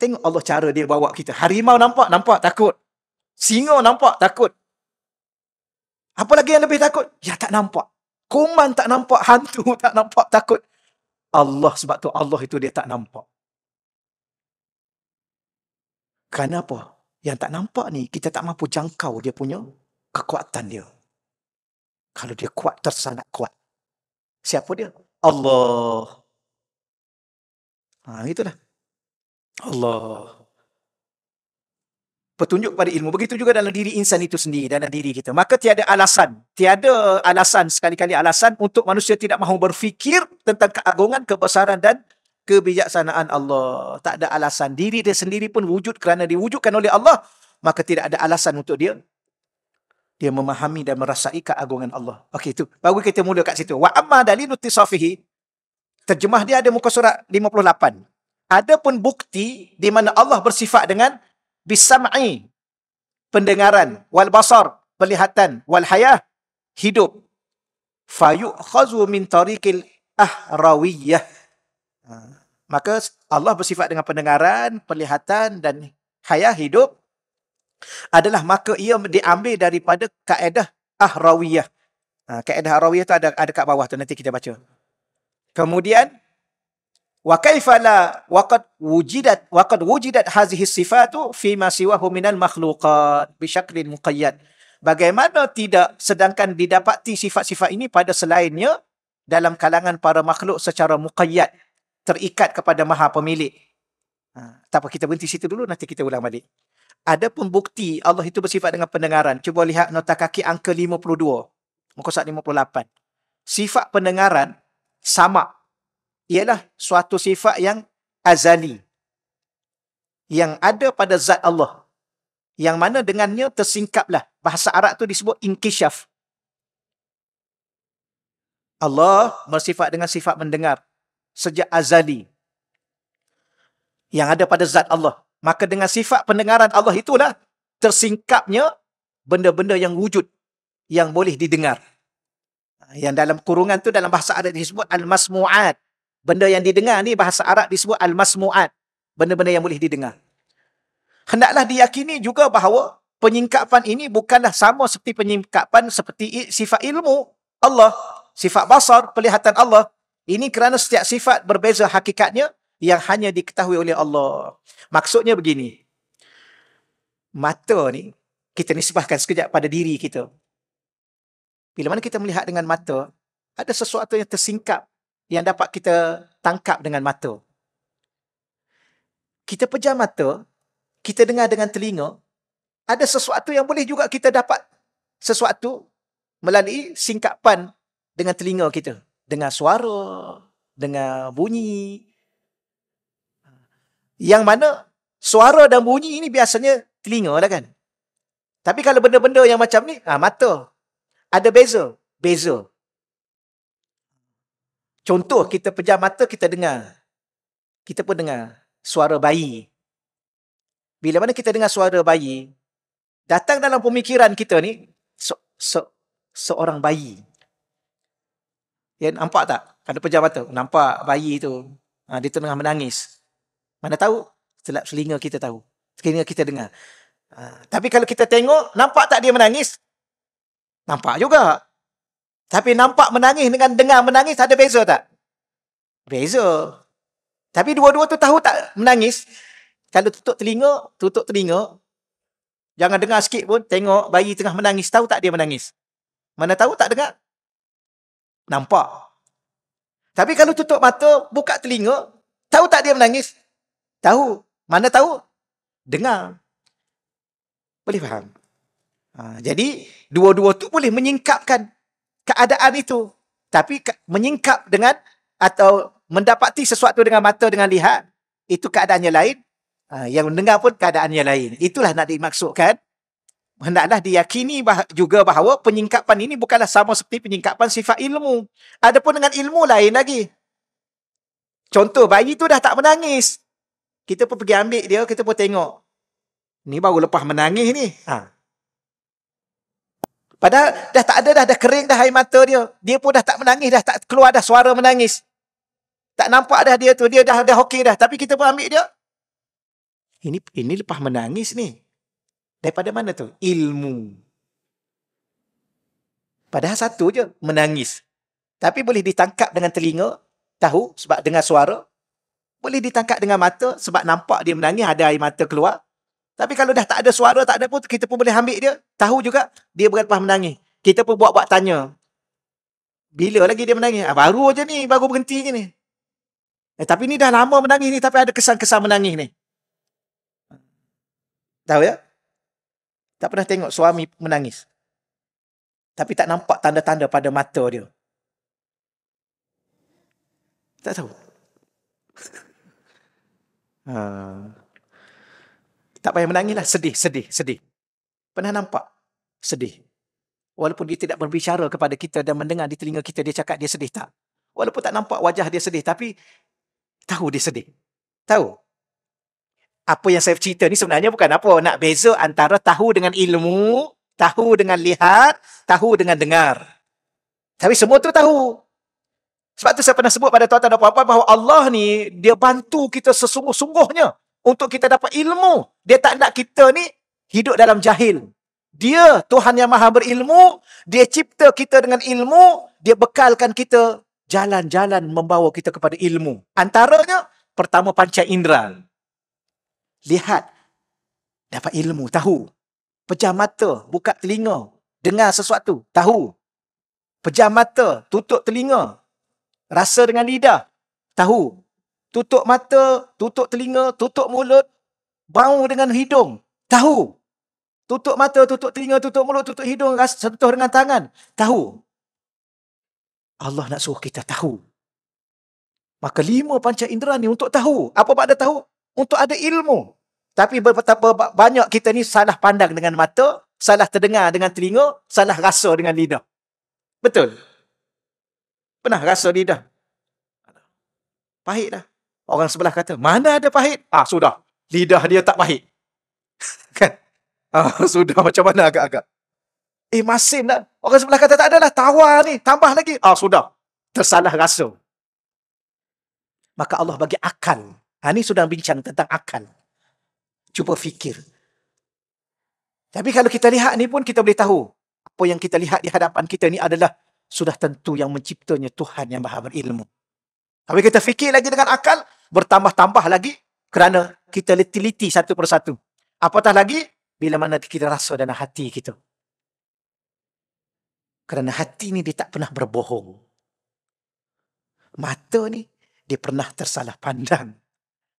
Tengok Allah cara dia bawa kita. Harimau nampak, nampak takut. Singa nampak, takut. Apa lagi yang lebih takut? Ya tak nampak. Kuman tak nampak, hantu tak nampak, takut. Allah sebab tu Allah itu dia tak nampak. Kenapa? Yang tak nampak ni, kita tak mampu jangkau dia punya kekuatan dia. Kalau dia kuat, tersanak kuat. Siapa dia? Allah. Ha, itulah. Allah. Petunjuk pada ilmu. Begitu juga dalam diri insan itu sendiri. Dalam diri kita. Maka tiada alasan. Tiada alasan, sekali-kali alasan untuk manusia tidak mahu berfikir tentang keagungan, kebesaran dan kebijaksanaan Allah. Tak ada alasan. Diri dia sendiri pun wujud kerana diwujudkan oleh Allah. Maka tidak ada alasan untuk dia dia memahami dan merasai keagungan Allah. Okey tu. Baru kita mula kat situ. Wa amma dalilu tisafihi. Terjemah dia ada muka surat 58. Adapun bukti di mana Allah bersifat dengan bisam'i pendengaran wal basar penglihatan wal hayah hidup fayu khazu min tariqil ahrawiyah. Ha. Maka Allah bersifat dengan pendengaran, perlihatan dan hayah hidup adalah maka ia diambil daripada kaedah ahrawiyah. Ha, kaedah ahrawiyah tu ada ada kat bawah tu nanti kita baca. Kemudian wa kaifala la waqad wujidat waqad wujidat hadhihi sifatu fi ma siwahu minal makhluqat bi syaklin muqayyad. Bagaimana tidak sedangkan didapati sifat-sifat ini pada selainnya dalam kalangan para makhluk secara muqayyad terikat kepada maha pemilik. Ha, tak kita berhenti situ dulu nanti kita ulang balik. Ada pun bukti Allah itu bersifat dengan pendengaran. Cuba lihat nota kaki angka 52. Muka surat 58. Sifat pendengaran sama. Ialah suatu sifat yang azali. Yang ada pada zat Allah. Yang mana dengannya tersingkaplah. Bahasa Arab tu disebut inkishaf. Allah bersifat dengan sifat mendengar. Sejak azali. Yang ada pada zat Allah. Maka dengan sifat pendengaran Allah itulah tersingkapnya benda-benda yang wujud yang boleh didengar. Ha, yang dalam kurungan tu dalam bahasa Arab disebut al-masmu'at. Benda yang didengar ni bahasa Arab disebut al-masmu'at. Benda-benda yang boleh didengar. Hendaklah diyakini juga bahawa penyingkapan ini bukanlah sama seperti penyingkapan seperti sifat ilmu Allah. Sifat basar, perlihatan Allah. Ini kerana setiap sifat berbeza hakikatnya yang hanya diketahui oleh Allah. Maksudnya begini. Mata ni kita nisbahkan sekejap pada diri kita. Bila mana kita melihat dengan mata, ada sesuatu yang tersingkap yang dapat kita tangkap dengan mata. Kita pejam mata, kita dengar dengan telinga, ada sesuatu yang boleh juga kita dapat sesuatu melalui singkapan dengan telinga kita. Dengan suara, dengan bunyi, yang mana suara dan bunyi ini biasanya telinga lah kan. Tapi kalau benda-benda yang macam ni, ah mata. Ada beza. Beza. Contoh, kita pejam mata, kita dengar. Kita pun dengar suara bayi. Bila mana kita dengar suara bayi, datang dalam pemikiran kita ni, so, so, seorang bayi. Ya, nampak tak? Ada pejam mata. Nampak bayi tu. Ha, dia tengah menangis. Mana tahu selap selinga kita tahu. Selinga kita dengar. Uh, tapi kalau kita tengok nampak tak dia menangis? Nampak juga. Tapi nampak menangis dengan dengar menangis ada beza tak? Beza. Tapi dua-dua tu tahu tak menangis? Kalau tutup telinga, tutup telinga. Jangan dengar sikit pun tengok bayi tengah menangis, tahu tak dia menangis? Mana tahu tak dengar? Nampak. Tapi kalau tutup mata, buka telinga, tahu tak dia menangis? Tahu. Mana tahu? Dengar. Boleh faham? Ha, jadi, dua-dua tu boleh menyingkapkan keadaan itu. Tapi menyingkap dengan atau mendapati sesuatu dengan mata, dengan lihat, itu keadaannya lain. Ha, yang mendengar pun keadaannya lain. Itulah nak dimaksudkan. Hendaklah diyakini bah- juga bahawa penyingkapan ini bukanlah sama seperti penyingkapan sifat ilmu. Adapun dengan ilmu lain lagi. Contoh, bayi tu dah tak menangis kita pun pergi ambil dia, kita pun tengok. Ni baru lepas menangis ni. Ha. Padahal dah tak ada dah, dah kering dah air mata dia. Dia pun dah tak menangis, dah tak keluar dah suara menangis. Tak nampak dah dia tu, dia dah dah okey dah. Tapi kita pun ambil dia. Ini ini lepas menangis ni. Daripada mana tu? Ilmu. Padahal satu je, menangis. Tapi boleh ditangkap dengan telinga, tahu sebab dengar suara, boleh ditangkap dengan mata sebab nampak dia menangis ada air mata keluar. Tapi kalau dah tak ada suara, tak ada pun, kita pun boleh ambil dia. Tahu juga, dia berapa menangis. Kita pun buat-buat tanya. Bila lagi dia menangis? Ah, baru je ni, baru berhenti je ni. Eh, tapi ni dah lama menangis ni, tapi ada kesan-kesan menangis ni. Tahu ya? Tak pernah tengok suami menangis. Tapi tak nampak tanda-tanda pada mata dia. Tak tahu. Ha. Tak payah menangis lah. Sedih, sedih, sedih. Pernah nampak? Sedih. Walaupun dia tidak berbicara kepada kita dan mendengar di telinga kita, dia cakap dia sedih tak? Walaupun tak nampak wajah dia sedih, tapi tahu dia sedih. Tahu? Apa yang saya cerita ni sebenarnya bukan apa. Nak beza antara tahu dengan ilmu, tahu dengan lihat, tahu dengan dengar. Tapi semua tu tahu. Sebab tu saya pernah sebut pada tuan-tuan dan puan-puan bahawa Allah ni dia bantu kita sesungguh-sungguhnya untuk kita dapat ilmu. Dia tak nak kita ni hidup dalam jahil. Dia Tuhan yang maha berilmu, dia cipta kita dengan ilmu, dia bekalkan kita jalan-jalan membawa kita kepada ilmu. Antaranya, pertama panca indera. Lihat, dapat ilmu, tahu. Pejam mata, buka telinga, dengar sesuatu, tahu. Pejam mata, tutup telinga, rasa dengan lidah, tahu. Tutup mata, tutup telinga, tutup mulut, bau dengan hidung, tahu. Tutup mata, tutup telinga, tutup mulut, tutup hidung, rasa sentuh dengan tangan, tahu. Allah nak suruh kita tahu. Maka lima panca indera ni untuk tahu. Apa makna tahu? Untuk ada ilmu. Tapi betapa banyak kita ni salah pandang dengan mata, salah terdengar dengan telinga, salah rasa dengan lidah. Betul? Pernah rasa lidah? Pahit dah. Orang sebelah kata, mana ada pahit? Ah, sudah. Lidah dia tak pahit. kan? Ah, sudah macam mana agak-agak? Eh, masin lah. Orang sebelah kata, tak ada lah. Tawar ni. Tambah lagi. Ah, sudah. Tersalah rasa. Maka Allah bagi akal. Ini ha, sudah bincang tentang akal. Cuba fikir. Tapi kalau kita lihat ni pun kita boleh tahu. Apa yang kita lihat di hadapan kita ni adalah sudah tentu yang menciptanya Tuhan yang maha berilmu. Tapi kita fikir lagi dengan akal, bertambah-tambah lagi kerana kita letiliti satu persatu. Apatah lagi, bila mana kita rasa dalam hati kita. Kerana hati ni dia tak pernah berbohong. Mata ni dia pernah tersalah pandang.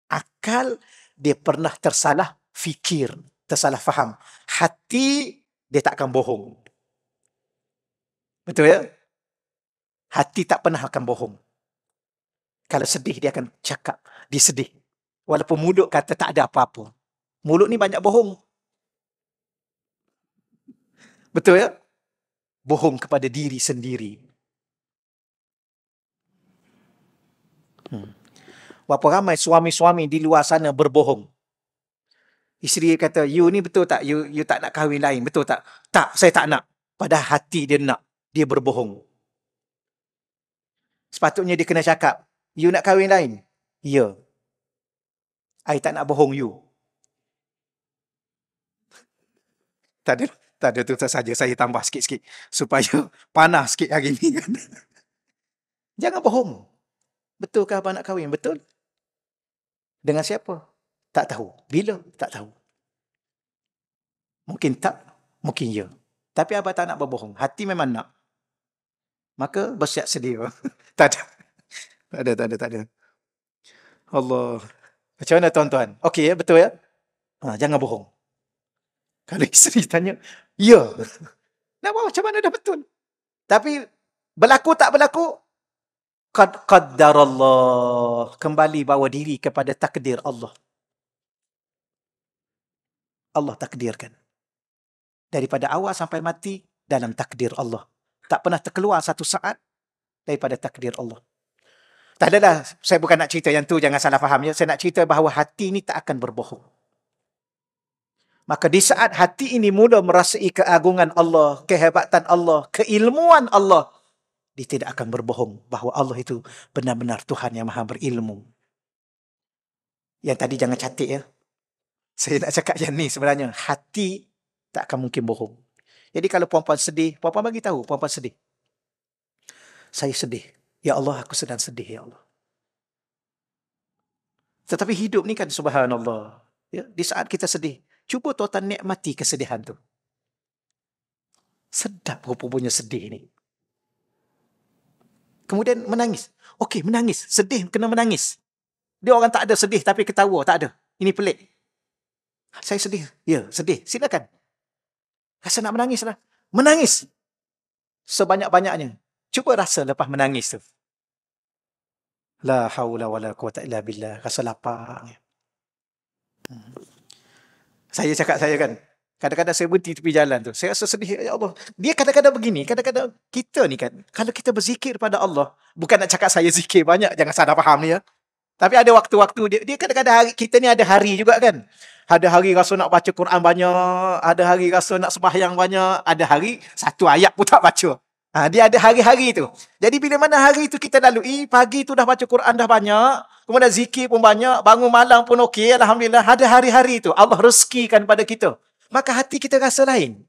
Akal dia pernah tersalah fikir, tersalah faham. Hati dia takkan bohong. Betul ya? Hati tak pernah akan bohong. Kalau sedih, dia akan cakap. Dia sedih. Walaupun mulut kata tak ada apa-apa. Mulut ni banyak bohong. Betul ya? Bohong kepada diri sendiri. Hmm. Berapa ramai suami-suami di luar sana berbohong. Isteri kata, you ni betul tak? You, you tak nak kahwin lain, betul tak? Tak, saya tak nak. Padahal hati dia nak. Dia berbohong. Sepatutnya dia kena cakap, you nak kahwin lain? Ya. Yeah. I tak nak bohong you. Tak ada, tak ada tu saja saya tambah sikit-sikit. Supaya panas sikit hari ni. Kan. Jangan bohong. Betul ke abang nak kahwin? Betul. Dengan siapa? Tak tahu. Bila? Tak tahu. Mungkin tak. Mungkin ya. Tapi abang tak nak berbohong. Hati memang nak. Maka bersiap sedia tak ada. Tak ada, tak ada, tak ada. Allah. Macam mana tuan-tuan? Okey, ya, betul ya? Ha, jangan bohong. Kalau isteri tanya, ya. Nak buat macam mana dah betul? Tapi berlaku tak berlaku? Qad qaddar Allah. Kembali bawa diri kepada takdir Allah. Allah takdirkan. Daripada awal sampai mati, dalam takdir Allah. Tak pernah terkeluar satu saat daripada takdir Allah. Tak adalah, saya bukan nak cerita yang tu, jangan salah faham. Ya. Saya nak cerita bahawa hati ini tak akan berbohong. Maka di saat hati ini mula merasai keagungan Allah, kehebatan Allah, keilmuan Allah, dia tidak akan berbohong bahawa Allah itu benar-benar Tuhan yang maha berilmu. Yang tadi jangan catik ya. Saya nak cakap yang ni sebenarnya. Hati tak akan mungkin bohong. Jadi kalau puan-puan sedih, puan-puan bagi tahu puan-puan sedih saya sedih. Ya Allah, aku sedang sedih, Ya Allah. Tetapi hidup ni kan subhanallah. Ya, di saat kita sedih, cuba tuan-tuan nikmati kesedihan tu. Sedap rupanya sedih ni. Kemudian menangis. Okey, menangis. Sedih kena menangis. Dia orang tak ada sedih tapi ketawa. Tak ada. Ini pelik. Saya sedih. Ya, sedih. Silakan. Rasa nak menangis lah. Menangis. Sebanyak-banyaknya. Cuba rasa lepas menangis tu. La haula wala quwata illa billah. Rasa lapang. Hmm. Saya cakap saya kan. Kadang-kadang saya berhenti tepi jalan tu. Saya rasa sedih. Ya Allah. Dia kadang-kadang begini. Kadang-kadang kita ni kan. Kalau kita berzikir pada Allah. Bukan nak cakap saya zikir banyak. Jangan salah faham ni ya. Tapi ada waktu-waktu dia. Dia kadang-kadang hari, kita ni ada hari juga kan. Ada hari rasa nak baca Quran banyak. Ada hari rasa nak sembahyang banyak. Ada hari satu ayat pun tak baca. Ha, dia ada hari-hari tu. Jadi bila mana hari tu kita lalui, pagi tu dah baca Quran dah banyak, kemudian zikir pun banyak, bangun malam pun okey, Alhamdulillah, ada hari-hari tu. Allah rezekikan pada kita. Maka hati kita rasa lain.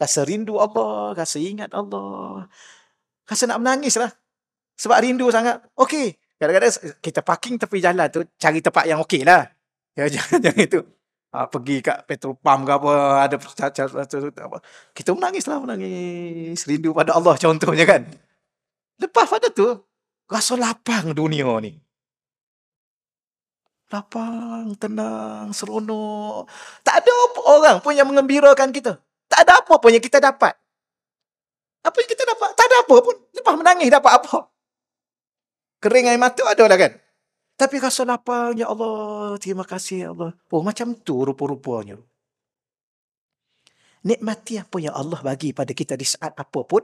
Rasa rindu Allah, rasa ingat Allah. Rasa nak menangis lah. Sebab rindu sangat. Okey. Kadang-kadang kita parking tepi jalan tu, cari tempat yang okey ya, lah. jangan, jangan itu uh, pergi kat petrol pump ke apa ada apa kita menangis lah menangis rindu pada Allah contohnya kan lepas pada tu rasa lapang dunia ni lapang tenang seronok tak ada apa orang pun yang mengembirakan kita tak ada apa pun yang kita dapat apa yang kita dapat tak ada apa pun lepas menangis dapat apa kering air mata ada lah kan tapi rasa lapangnya Allah. Terima kasih ya Allah. Oh macam tu rupa-rupanya. Nikmati apa yang Allah bagi pada kita di saat apapun.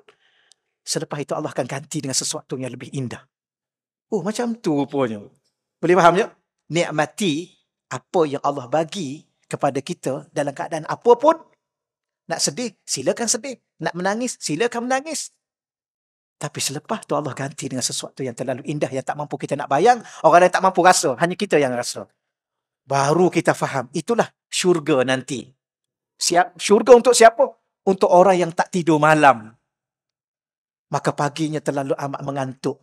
Selepas itu Allah akan ganti dengan sesuatu yang lebih indah. Oh macam tu rupanya. Boleh faham tak? Ya? Nikmati apa yang Allah bagi kepada kita dalam keadaan apapun. Nak sedih, silakan sedih. Nak menangis, silakan menangis. Tapi selepas tu Allah ganti dengan sesuatu yang terlalu indah yang tak mampu kita nak bayang. Orang lain tak mampu rasa. Hanya kita yang rasa. Baru kita faham. Itulah syurga nanti. Siap, syurga untuk siapa? Untuk orang yang tak tidur malam. Maka paginya terlalu amat mengantuk.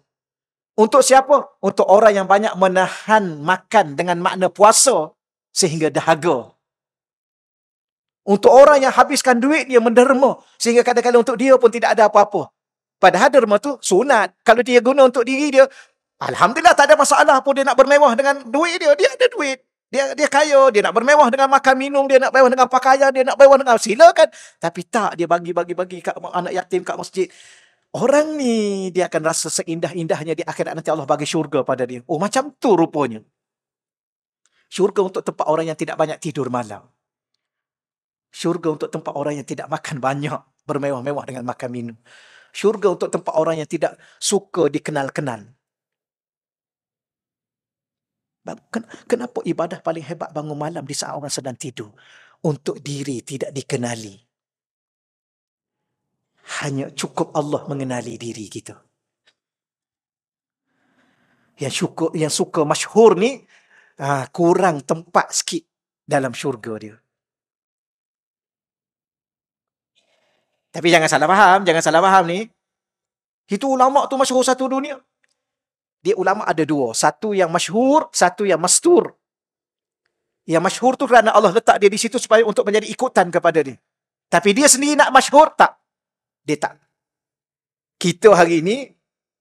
Untuk siapa? Untuk orang yang banyak menahan makan dengan makna puasa sehingga dahaga. Untuk orang yang habiskan duit dia menderma sehingga kadang-kadang untuk dia pun tidak ada apa-apa. Padahal derma tu sunat. Kalau dia guna untuk diri dia, Alhamdulillah tak ada masalah pun dia nak bermewah dengan duit dia. Dia ada duit. Dia dia kaya. Dia nak bermewah dengan makan minum. Dia nak bermewah dengan pakaian. Dia nak bermewah dengan sila kan? Tapi tak. Dia bagi-bagi-bagi kat anak yatim, kat masjid. Orang ni dia akan rasa seindah-indahnya di akhirat nanti Allah bagi syurga pada dia. Oh macam tu rupanya. Syurga untuk tempat orang yang tidak banyak tidur malam. Syurga untuk tempat orang yang tidak makan banyak. Bermewah-mewah dengan makan minum syurga untuk tempat orang yang tidak suka dikenal-kenal. Kenapa ibadah paling hebat bangun malam di saat orang sedang tidur? Untuk diri tidak dikenali. Hanya cukup Allah mengenali diri kita. Yang, syukur, yang suka masyhur ni, ah, kurang tempat sikit dalam syurga dia. Tapi jangan salah faham, jangan salah faham ni. Itu ulama tu masyhur satu dunia. Dia ulama ada dua, satu yang masyhur, satu yang mastur. Yang masyhur tu kerana Allah letak dia di situ supaya untuk menjadi ikutan kepada dia. Tapi dia sendiri nak masyhur tak? Dia tak. Kita hari ini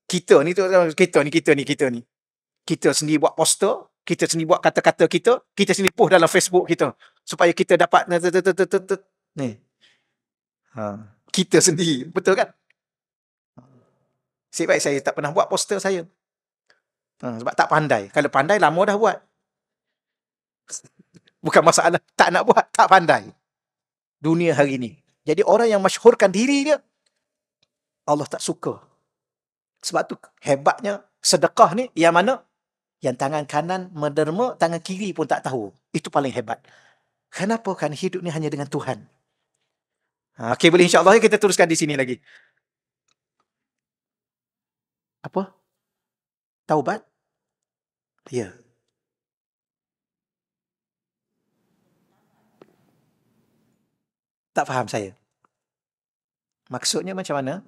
kita ni tu kita ni kita ni kita ni. Kita sendiri buat poster, kita sendiri buat kata-kata kita, kita sendiri post dalam Facebook kita supaya kita dapat ni. Ha kita sendiri. Betul kan? Sebab baik saya tak pernah buat poster saya. Ha, sebab tak pandai. Kalau pandai, lama dah buat. Bukan masalah. Tak nak buat, tak pandai. Dunia hari ini. Jadi orang yang masyhurkan diri dia, Allah tak suka. Sebab tu hebatnya sedekah ni yang mana? Yang tangan kanan menderma, tangan kiri pun tak tahu. Itu paling hebat. Kenapa? Kerana hidup ni hanya dengan Tuhan. Ha, okey boleh insyaAllah ya, kita teruskan di sini lagi. Apa? Taubat? Ya. Tak faham saya. Maksudnya macam mana?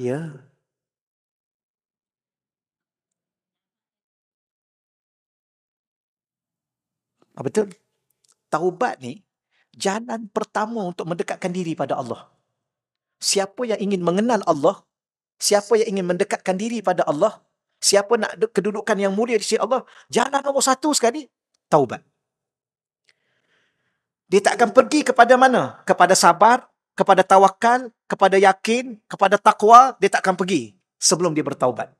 Ya. Ah, betul. Taubat ni jalan pertama untuk mendekatkan diri pada Allah. Siapa yang ingin mengenal Allah, siapa yang ingin mendekatkan diri pada Allah, siapa nak kedudukan yang mulia di sisi Allah, jalan nombor satu sekali, taubat. Dia tak akan pergi kepada mana? Kepada sabar, kepada tawakal, kepada yakin, kepada takwa, dia tak akan pergi sebelum dia bertaubat.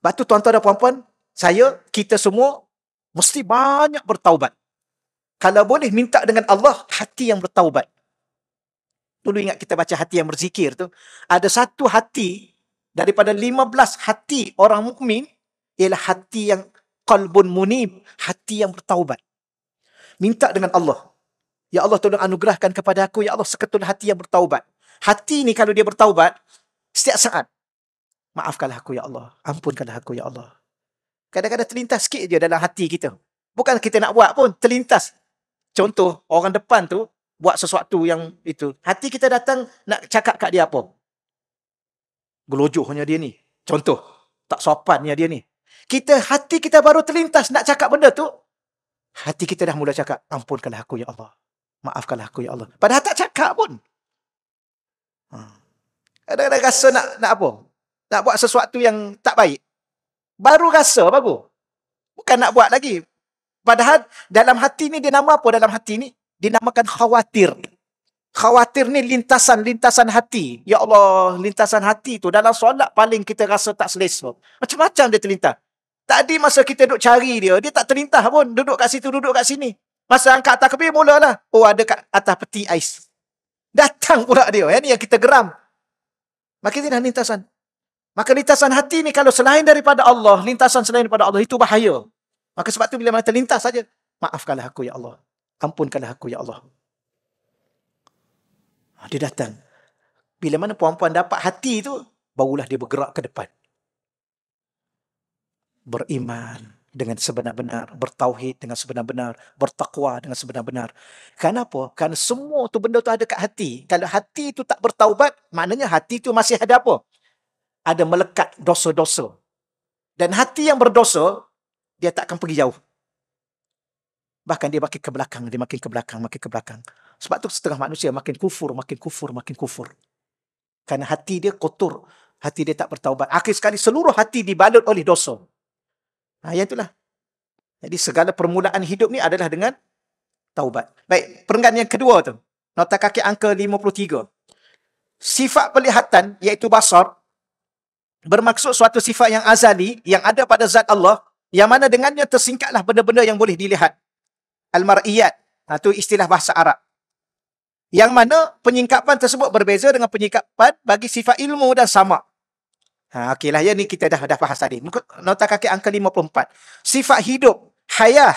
Sebab tu tuan-tuan dan puan-puan, saya, kita semua mesti banyak bertaubat. Kalau boleh minta dengan Allah hati yang bertaubat. Dulu ingat kita baca hati yang berzikir tu. Ada satu hati daripada 15 hati orang mukmin ialah hati yang qalbun munib, hati yang bertaubat. Minta dengan Allah. Ya Allah tolong anugerahkan kepada aku ya Allah seketul hati yang bertaubat. Hati ni kalau dia bertaubat setiap saat maafkanlah aku ya Allah, ampunkanlah aku ya Allah. Kadang-kadang terlintas sikit je dalam hati kita. Bukan kita nak buat pun, terlintas contoh orang depan tu buat sesuatu yang itu. Hati kita datang nak cakap kat dia apa? hanya dia ni. Contoh. Tak sopannya dia ni. Kita hati kita baru terlintas nak cakap benda tu. Hati kita dah mula cakap. Ampunkanlah aku ya Allah. Maafkanlah aku ya Allah. Padahal tak cakap pun. Ha. Kadang-kadang rasa nak nak apa? Nak buat sesuatu yang tak baik. Baru rasa bagus. Bukan nak buat lagi. Padahal dalam hati ni dia nama apa dalam hati ni? Dinamakan khawatir. Khawatir ni lintasan-lintasan hati. Ya Allah, lintasan hati tu dalam solat paling kita rasa tak selesa. Macam-macam dia terlintas. Tadi masa kita duduk cari dia, dia tak terlintas pun. Duduk kat situ, duduk kat sini. Masa angkat atas kebir, mulalah. Oh, ada kat atas peti ais. Datang pula dia. Ini eh, yang kita geram. Maka dah lintasan. Maka lintasan hati ni kalau selain daripada Allah, lintasan selain daripada Allah itu bahaya. Maka sebab tu bila mana terlintas saja, maafkanlah aku ya Allah. Ampunkanlah aku ya Allah. Ha, dia datang. Bila mana puan-puan dapat hati tu, barulah dia bergerak ke depan. Beriman dengan sebenar-benar, bertauhid dengan sebenar-benar, bertakwa dengan sebenar-benar. Kenapa? Karena semua tu benda tu ada kat hati. Kalau hati tu tak bertaubat, maknanya hati tu masih ada apa? Ada melekat dosa-dosa. Dan hati yang berdosa, dia tak akan pergi jauh. Bahkan dia makin ke belakang, dia makin ke belakang, makin ke belakang. Sebab tu setengah manusia makin kufur, makin kufur, makin kufur. Karena hati dia kotor. Hati dia tak bertaubat. Akhir sekali seluruh hati dibalut oleh dosa. Nah, ha, yang itulah. Jadi segala permulaan hidup ni adalah dengan taubat. Baik, perenggan yang kedua tu. Nota kaki angka 53. Sifat perlihatan iaitu basar bermaksud suatu sifat yang azali yang ada pada zat Allah yang mana dengannya tersingkatlah benda-benda yang boleh dilihat. Al-mar'iyat. Itu ha, istilah bahasa Arab. Yang mana penyingkapan tersebut berbeza dengan penyingkapan bagi sifat ilmu dan sama. Ha, okeylah, ya ni kita dah dah bahas tadi. Nota kaki angka 54. Sifat hidup, hayah,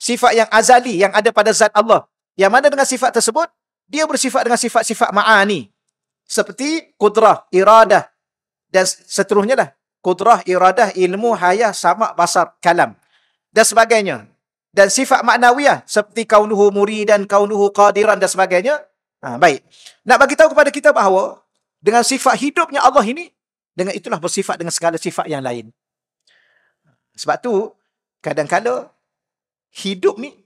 sifat yang azali yang ada pada zat Allah. Yang mana dengan sifat tersebut, dia bersifat dengan sifat-sifat ma'ani. Seperti kudrah, iradah dan seterusnya lah kudrah, iradah, ilmu, hayah, sama basar, kalam dan sebagainya. Dan sifat maknawiah seperti kaunuhu muri dan kaunuhu qadiran dan sebagainya. Ha, baik. Nak bagi tahu kepada kita bahawa dengan sifat hidupnya Allah ini dengan itulah bersifat dengan segala sifat yang lain. Sebab tu kadang-kadang hidup ni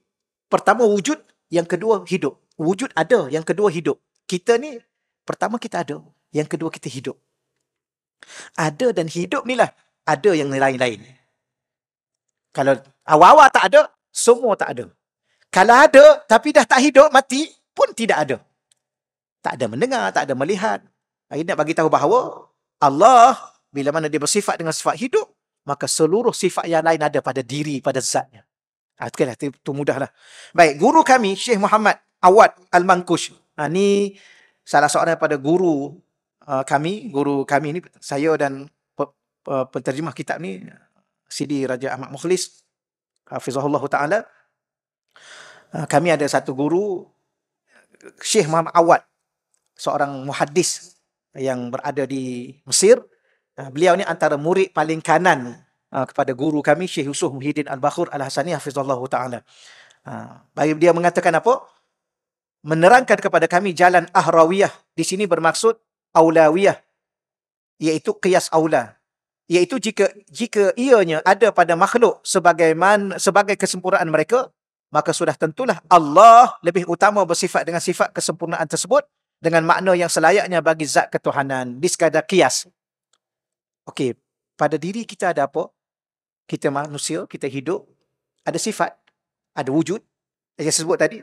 pertama wujud, yang kedua hidup. Wujud ada, yang kedua hidup. Kita ni pertama kita ada, yang kedua kita hidup. Ada dan hidup ni lah. Ada yang lain-lain. Kalau awal-awal tak ada, semua tak ada. Kalau ada tapi dah tak hidup, mati pun tidak ada. Tak ada mendengar, tak ada melihat. Ini nak bagi tahu bahawa Allah bila mana dia bersifat dengan sifat hidup, maka seluruh sifat yang lain ada pada diri, pada zatnya. Okeylah, ha, kan itu, itu mudahlah. Baik, guru kami, Syekh Muhammad Awad Al-Mangkush. Ini ha, salah seorang daripada guru Eh, kami, guru kami ni, saya dan penterjemah kitab ni, Sidi Raja Ahmad Mukhlis, Hafizahullah Ta'ala, eh, kami ada satu guru, Syekh Muhammad Awad, seorang muhaddis yang berada di Mesir. Eh, beliau ni antara murid paling kanan kepada guru kami, Syekh Yusuf Muhyiddin Al-Bakhur Al-Hasani, Hafizahullah Ta'ala. Bagi dia mengatakan apa? Menerangkan kepada kami jalan Ahrawiyah. Di sini bermaksud aulawiyah iaitu qiyas aula iaitu jika jika ianya ada pada makhluk sebagaiman sebagai kesempurnaan mereka maka sudah tentulah Allah lebih utama bersifat dengan sifat kesempurnaan tersebut dengan makna yang selayaknya bagi zat ketuhanan di sekadar kias. Okey, pada diri kita ada apa? Kita manusia, kita hidup, ada sifat, ada wujud. Yang saya sebut tadi,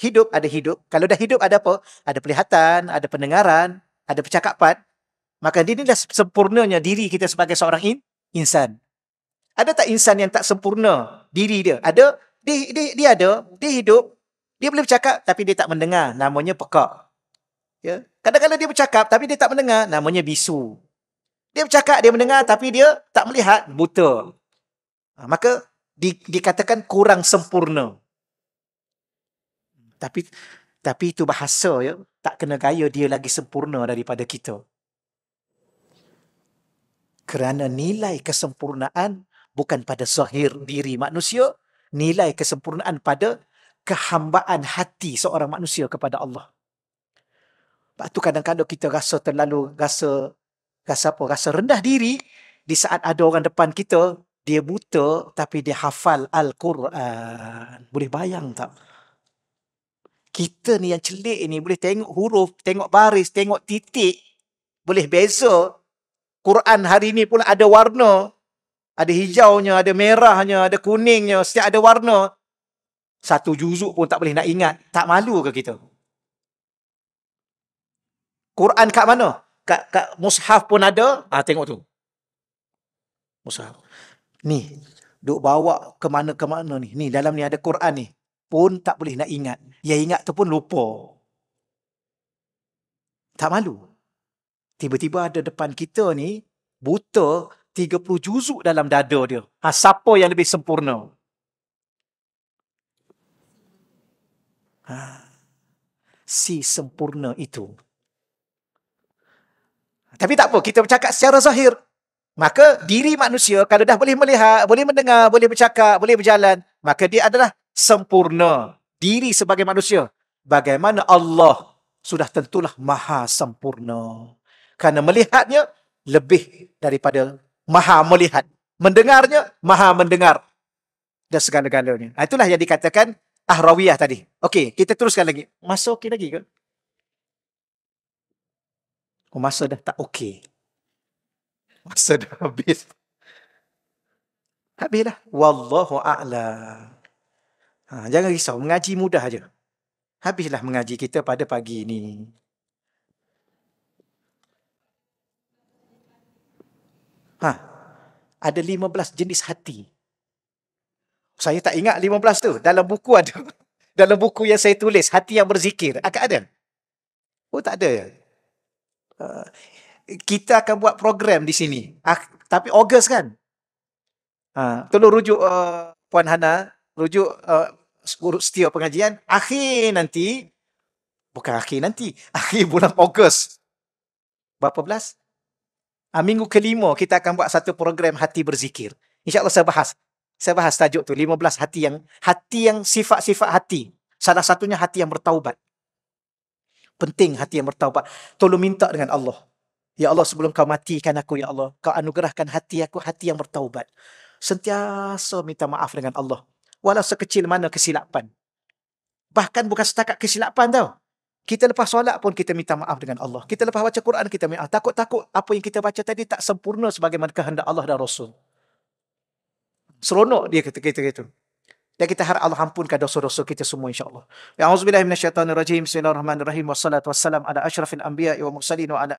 hidup ada hidup. Kalau dah hidup ada apa? Ada perlihatan, ada pendengaran, ada percakapan, maka inilah sempurnanya diri kita sebagai seorang in, insan. Ada tak insan yang tak sempurna diri dia? Ada, dia, dia, dia ada, dia hidup, dia boleh bercakap tapi dia tak mendengar, namanya pekak. Ya? Kadang-kadang dia bercakap tapi dia tak mendengar, namanya bisu. Dia bercakap, dia mendengar tapi dia tak melihat, buta. Ha, maka di, dikatakan kurang sempurna. Tapi tapi itu bahasa ya. Tak kena gaya dia lagi sempurna daripada kita. Kerana nilai kesempurnaan bukan pada zahir diri manusia. Nilai kesempurnaan pada kehambaan hati seorang manusia kepada Allah. Sebab tu kadang-kadang kita rasa terlalu rasa rasa apa? Rasa rendah diri di saat ada orang depan kita dia buta tapi dia hafal Al-Quran. Boleh bayang tak? kita ni yang celik ni boleh tengok huruf, tengok baris, tengok titik, boleh beza. Quran hari ni pula ada warna. Ada hijaunya, ada merahnya, ada kuningnya, setiap ada warna. Satu juzuk pun tak boleh nak ingat. Tak malu ke kita? Quran kat mana? Kat, kat mushaf pun ada. Ah tengok tu. Mushaf. Ni, duk bawa ke mana-ke mana ni. Ni, dalam ni ada Quran ni pun tak boleh nak ingat. ya ingat tu pun lupa. Tak malu. Tiba-tiba ada depan kita ni, buta 30 juzuk dalam dada dia. Ha, siapa yang lebih sempurna? Ha, si sempurna itu. Tapi tak apa, kita bercakap secara zahir. Maka diri manusia kalau dah boleh melihat, boleh mendengar, boleh bercakap, boleh berjalan, maka dia adalah sempurna diri sebagai manusia. Bagaimana Allah sudah tentulah maha sempurna. Karena melihatnya lebih daripada maha melihat. Mendengarnya, maha mendengar. Dan segala-galanya. Itulah yang dikatakan Ahrawiyah tadi. Okey, kita teruskan lagi. Masa okey lagi ke? Oh, masa dah tak okey. Masa dah habis. Habislah. Wallahu a'lam. Ha, jangan risau, mengaji mudah aja. Habislah mengaji kita pada pagi ini. Ha, ada 15 jenis hati. Saya tak ingat 15 tu. Dalam buku ada. Dalam buku yang saya tulis, hati yang berzikir. Akan ada? Oh, tak ada. Uh, kita akan buat program di sini. Uh, tapi August kan? Ha, tolong rujuk uh, Puan Hana rujuk uh, setiap pengajian akhir nanti bukan akhir nanti akhir bulan Ogos berapa belas ha, minggu kelima kita akan buat satu program hati berzikir insyaallah saya bahas saya bahas tajuk tu 15 hati yang hati yang sifat-sifat hati salah satunya hati yang bertaubat penting hati yang bertaubat tolong minta dengan Allah ya Allah sebelum kau matikan aku ya Allah kau anugerahkan hati aku hati yang bertaubat sentiasa minta maaf dengan Allah walau sekecil mana kesilapan. Bahkan bukan setakat kesilapan tau. Kita lepas solat pun kita minta maaf dengan Allah. Kita lepas baca Quran kita minta maaf. Takut-takut apa yang kita baca tadi tak sempurna sebagaimana kehendak Allah dan Rasul. Seronok dia kata kita itu. Dan kita harap Allah ampunkan dosa-dosa kita semua insya-Allah. Ya auzubillahi minasyaitonirrajim. Bismillahirrahmanirrahim. Wassalatu wassalam ala asyrafil anbiya'i wa mursalin wa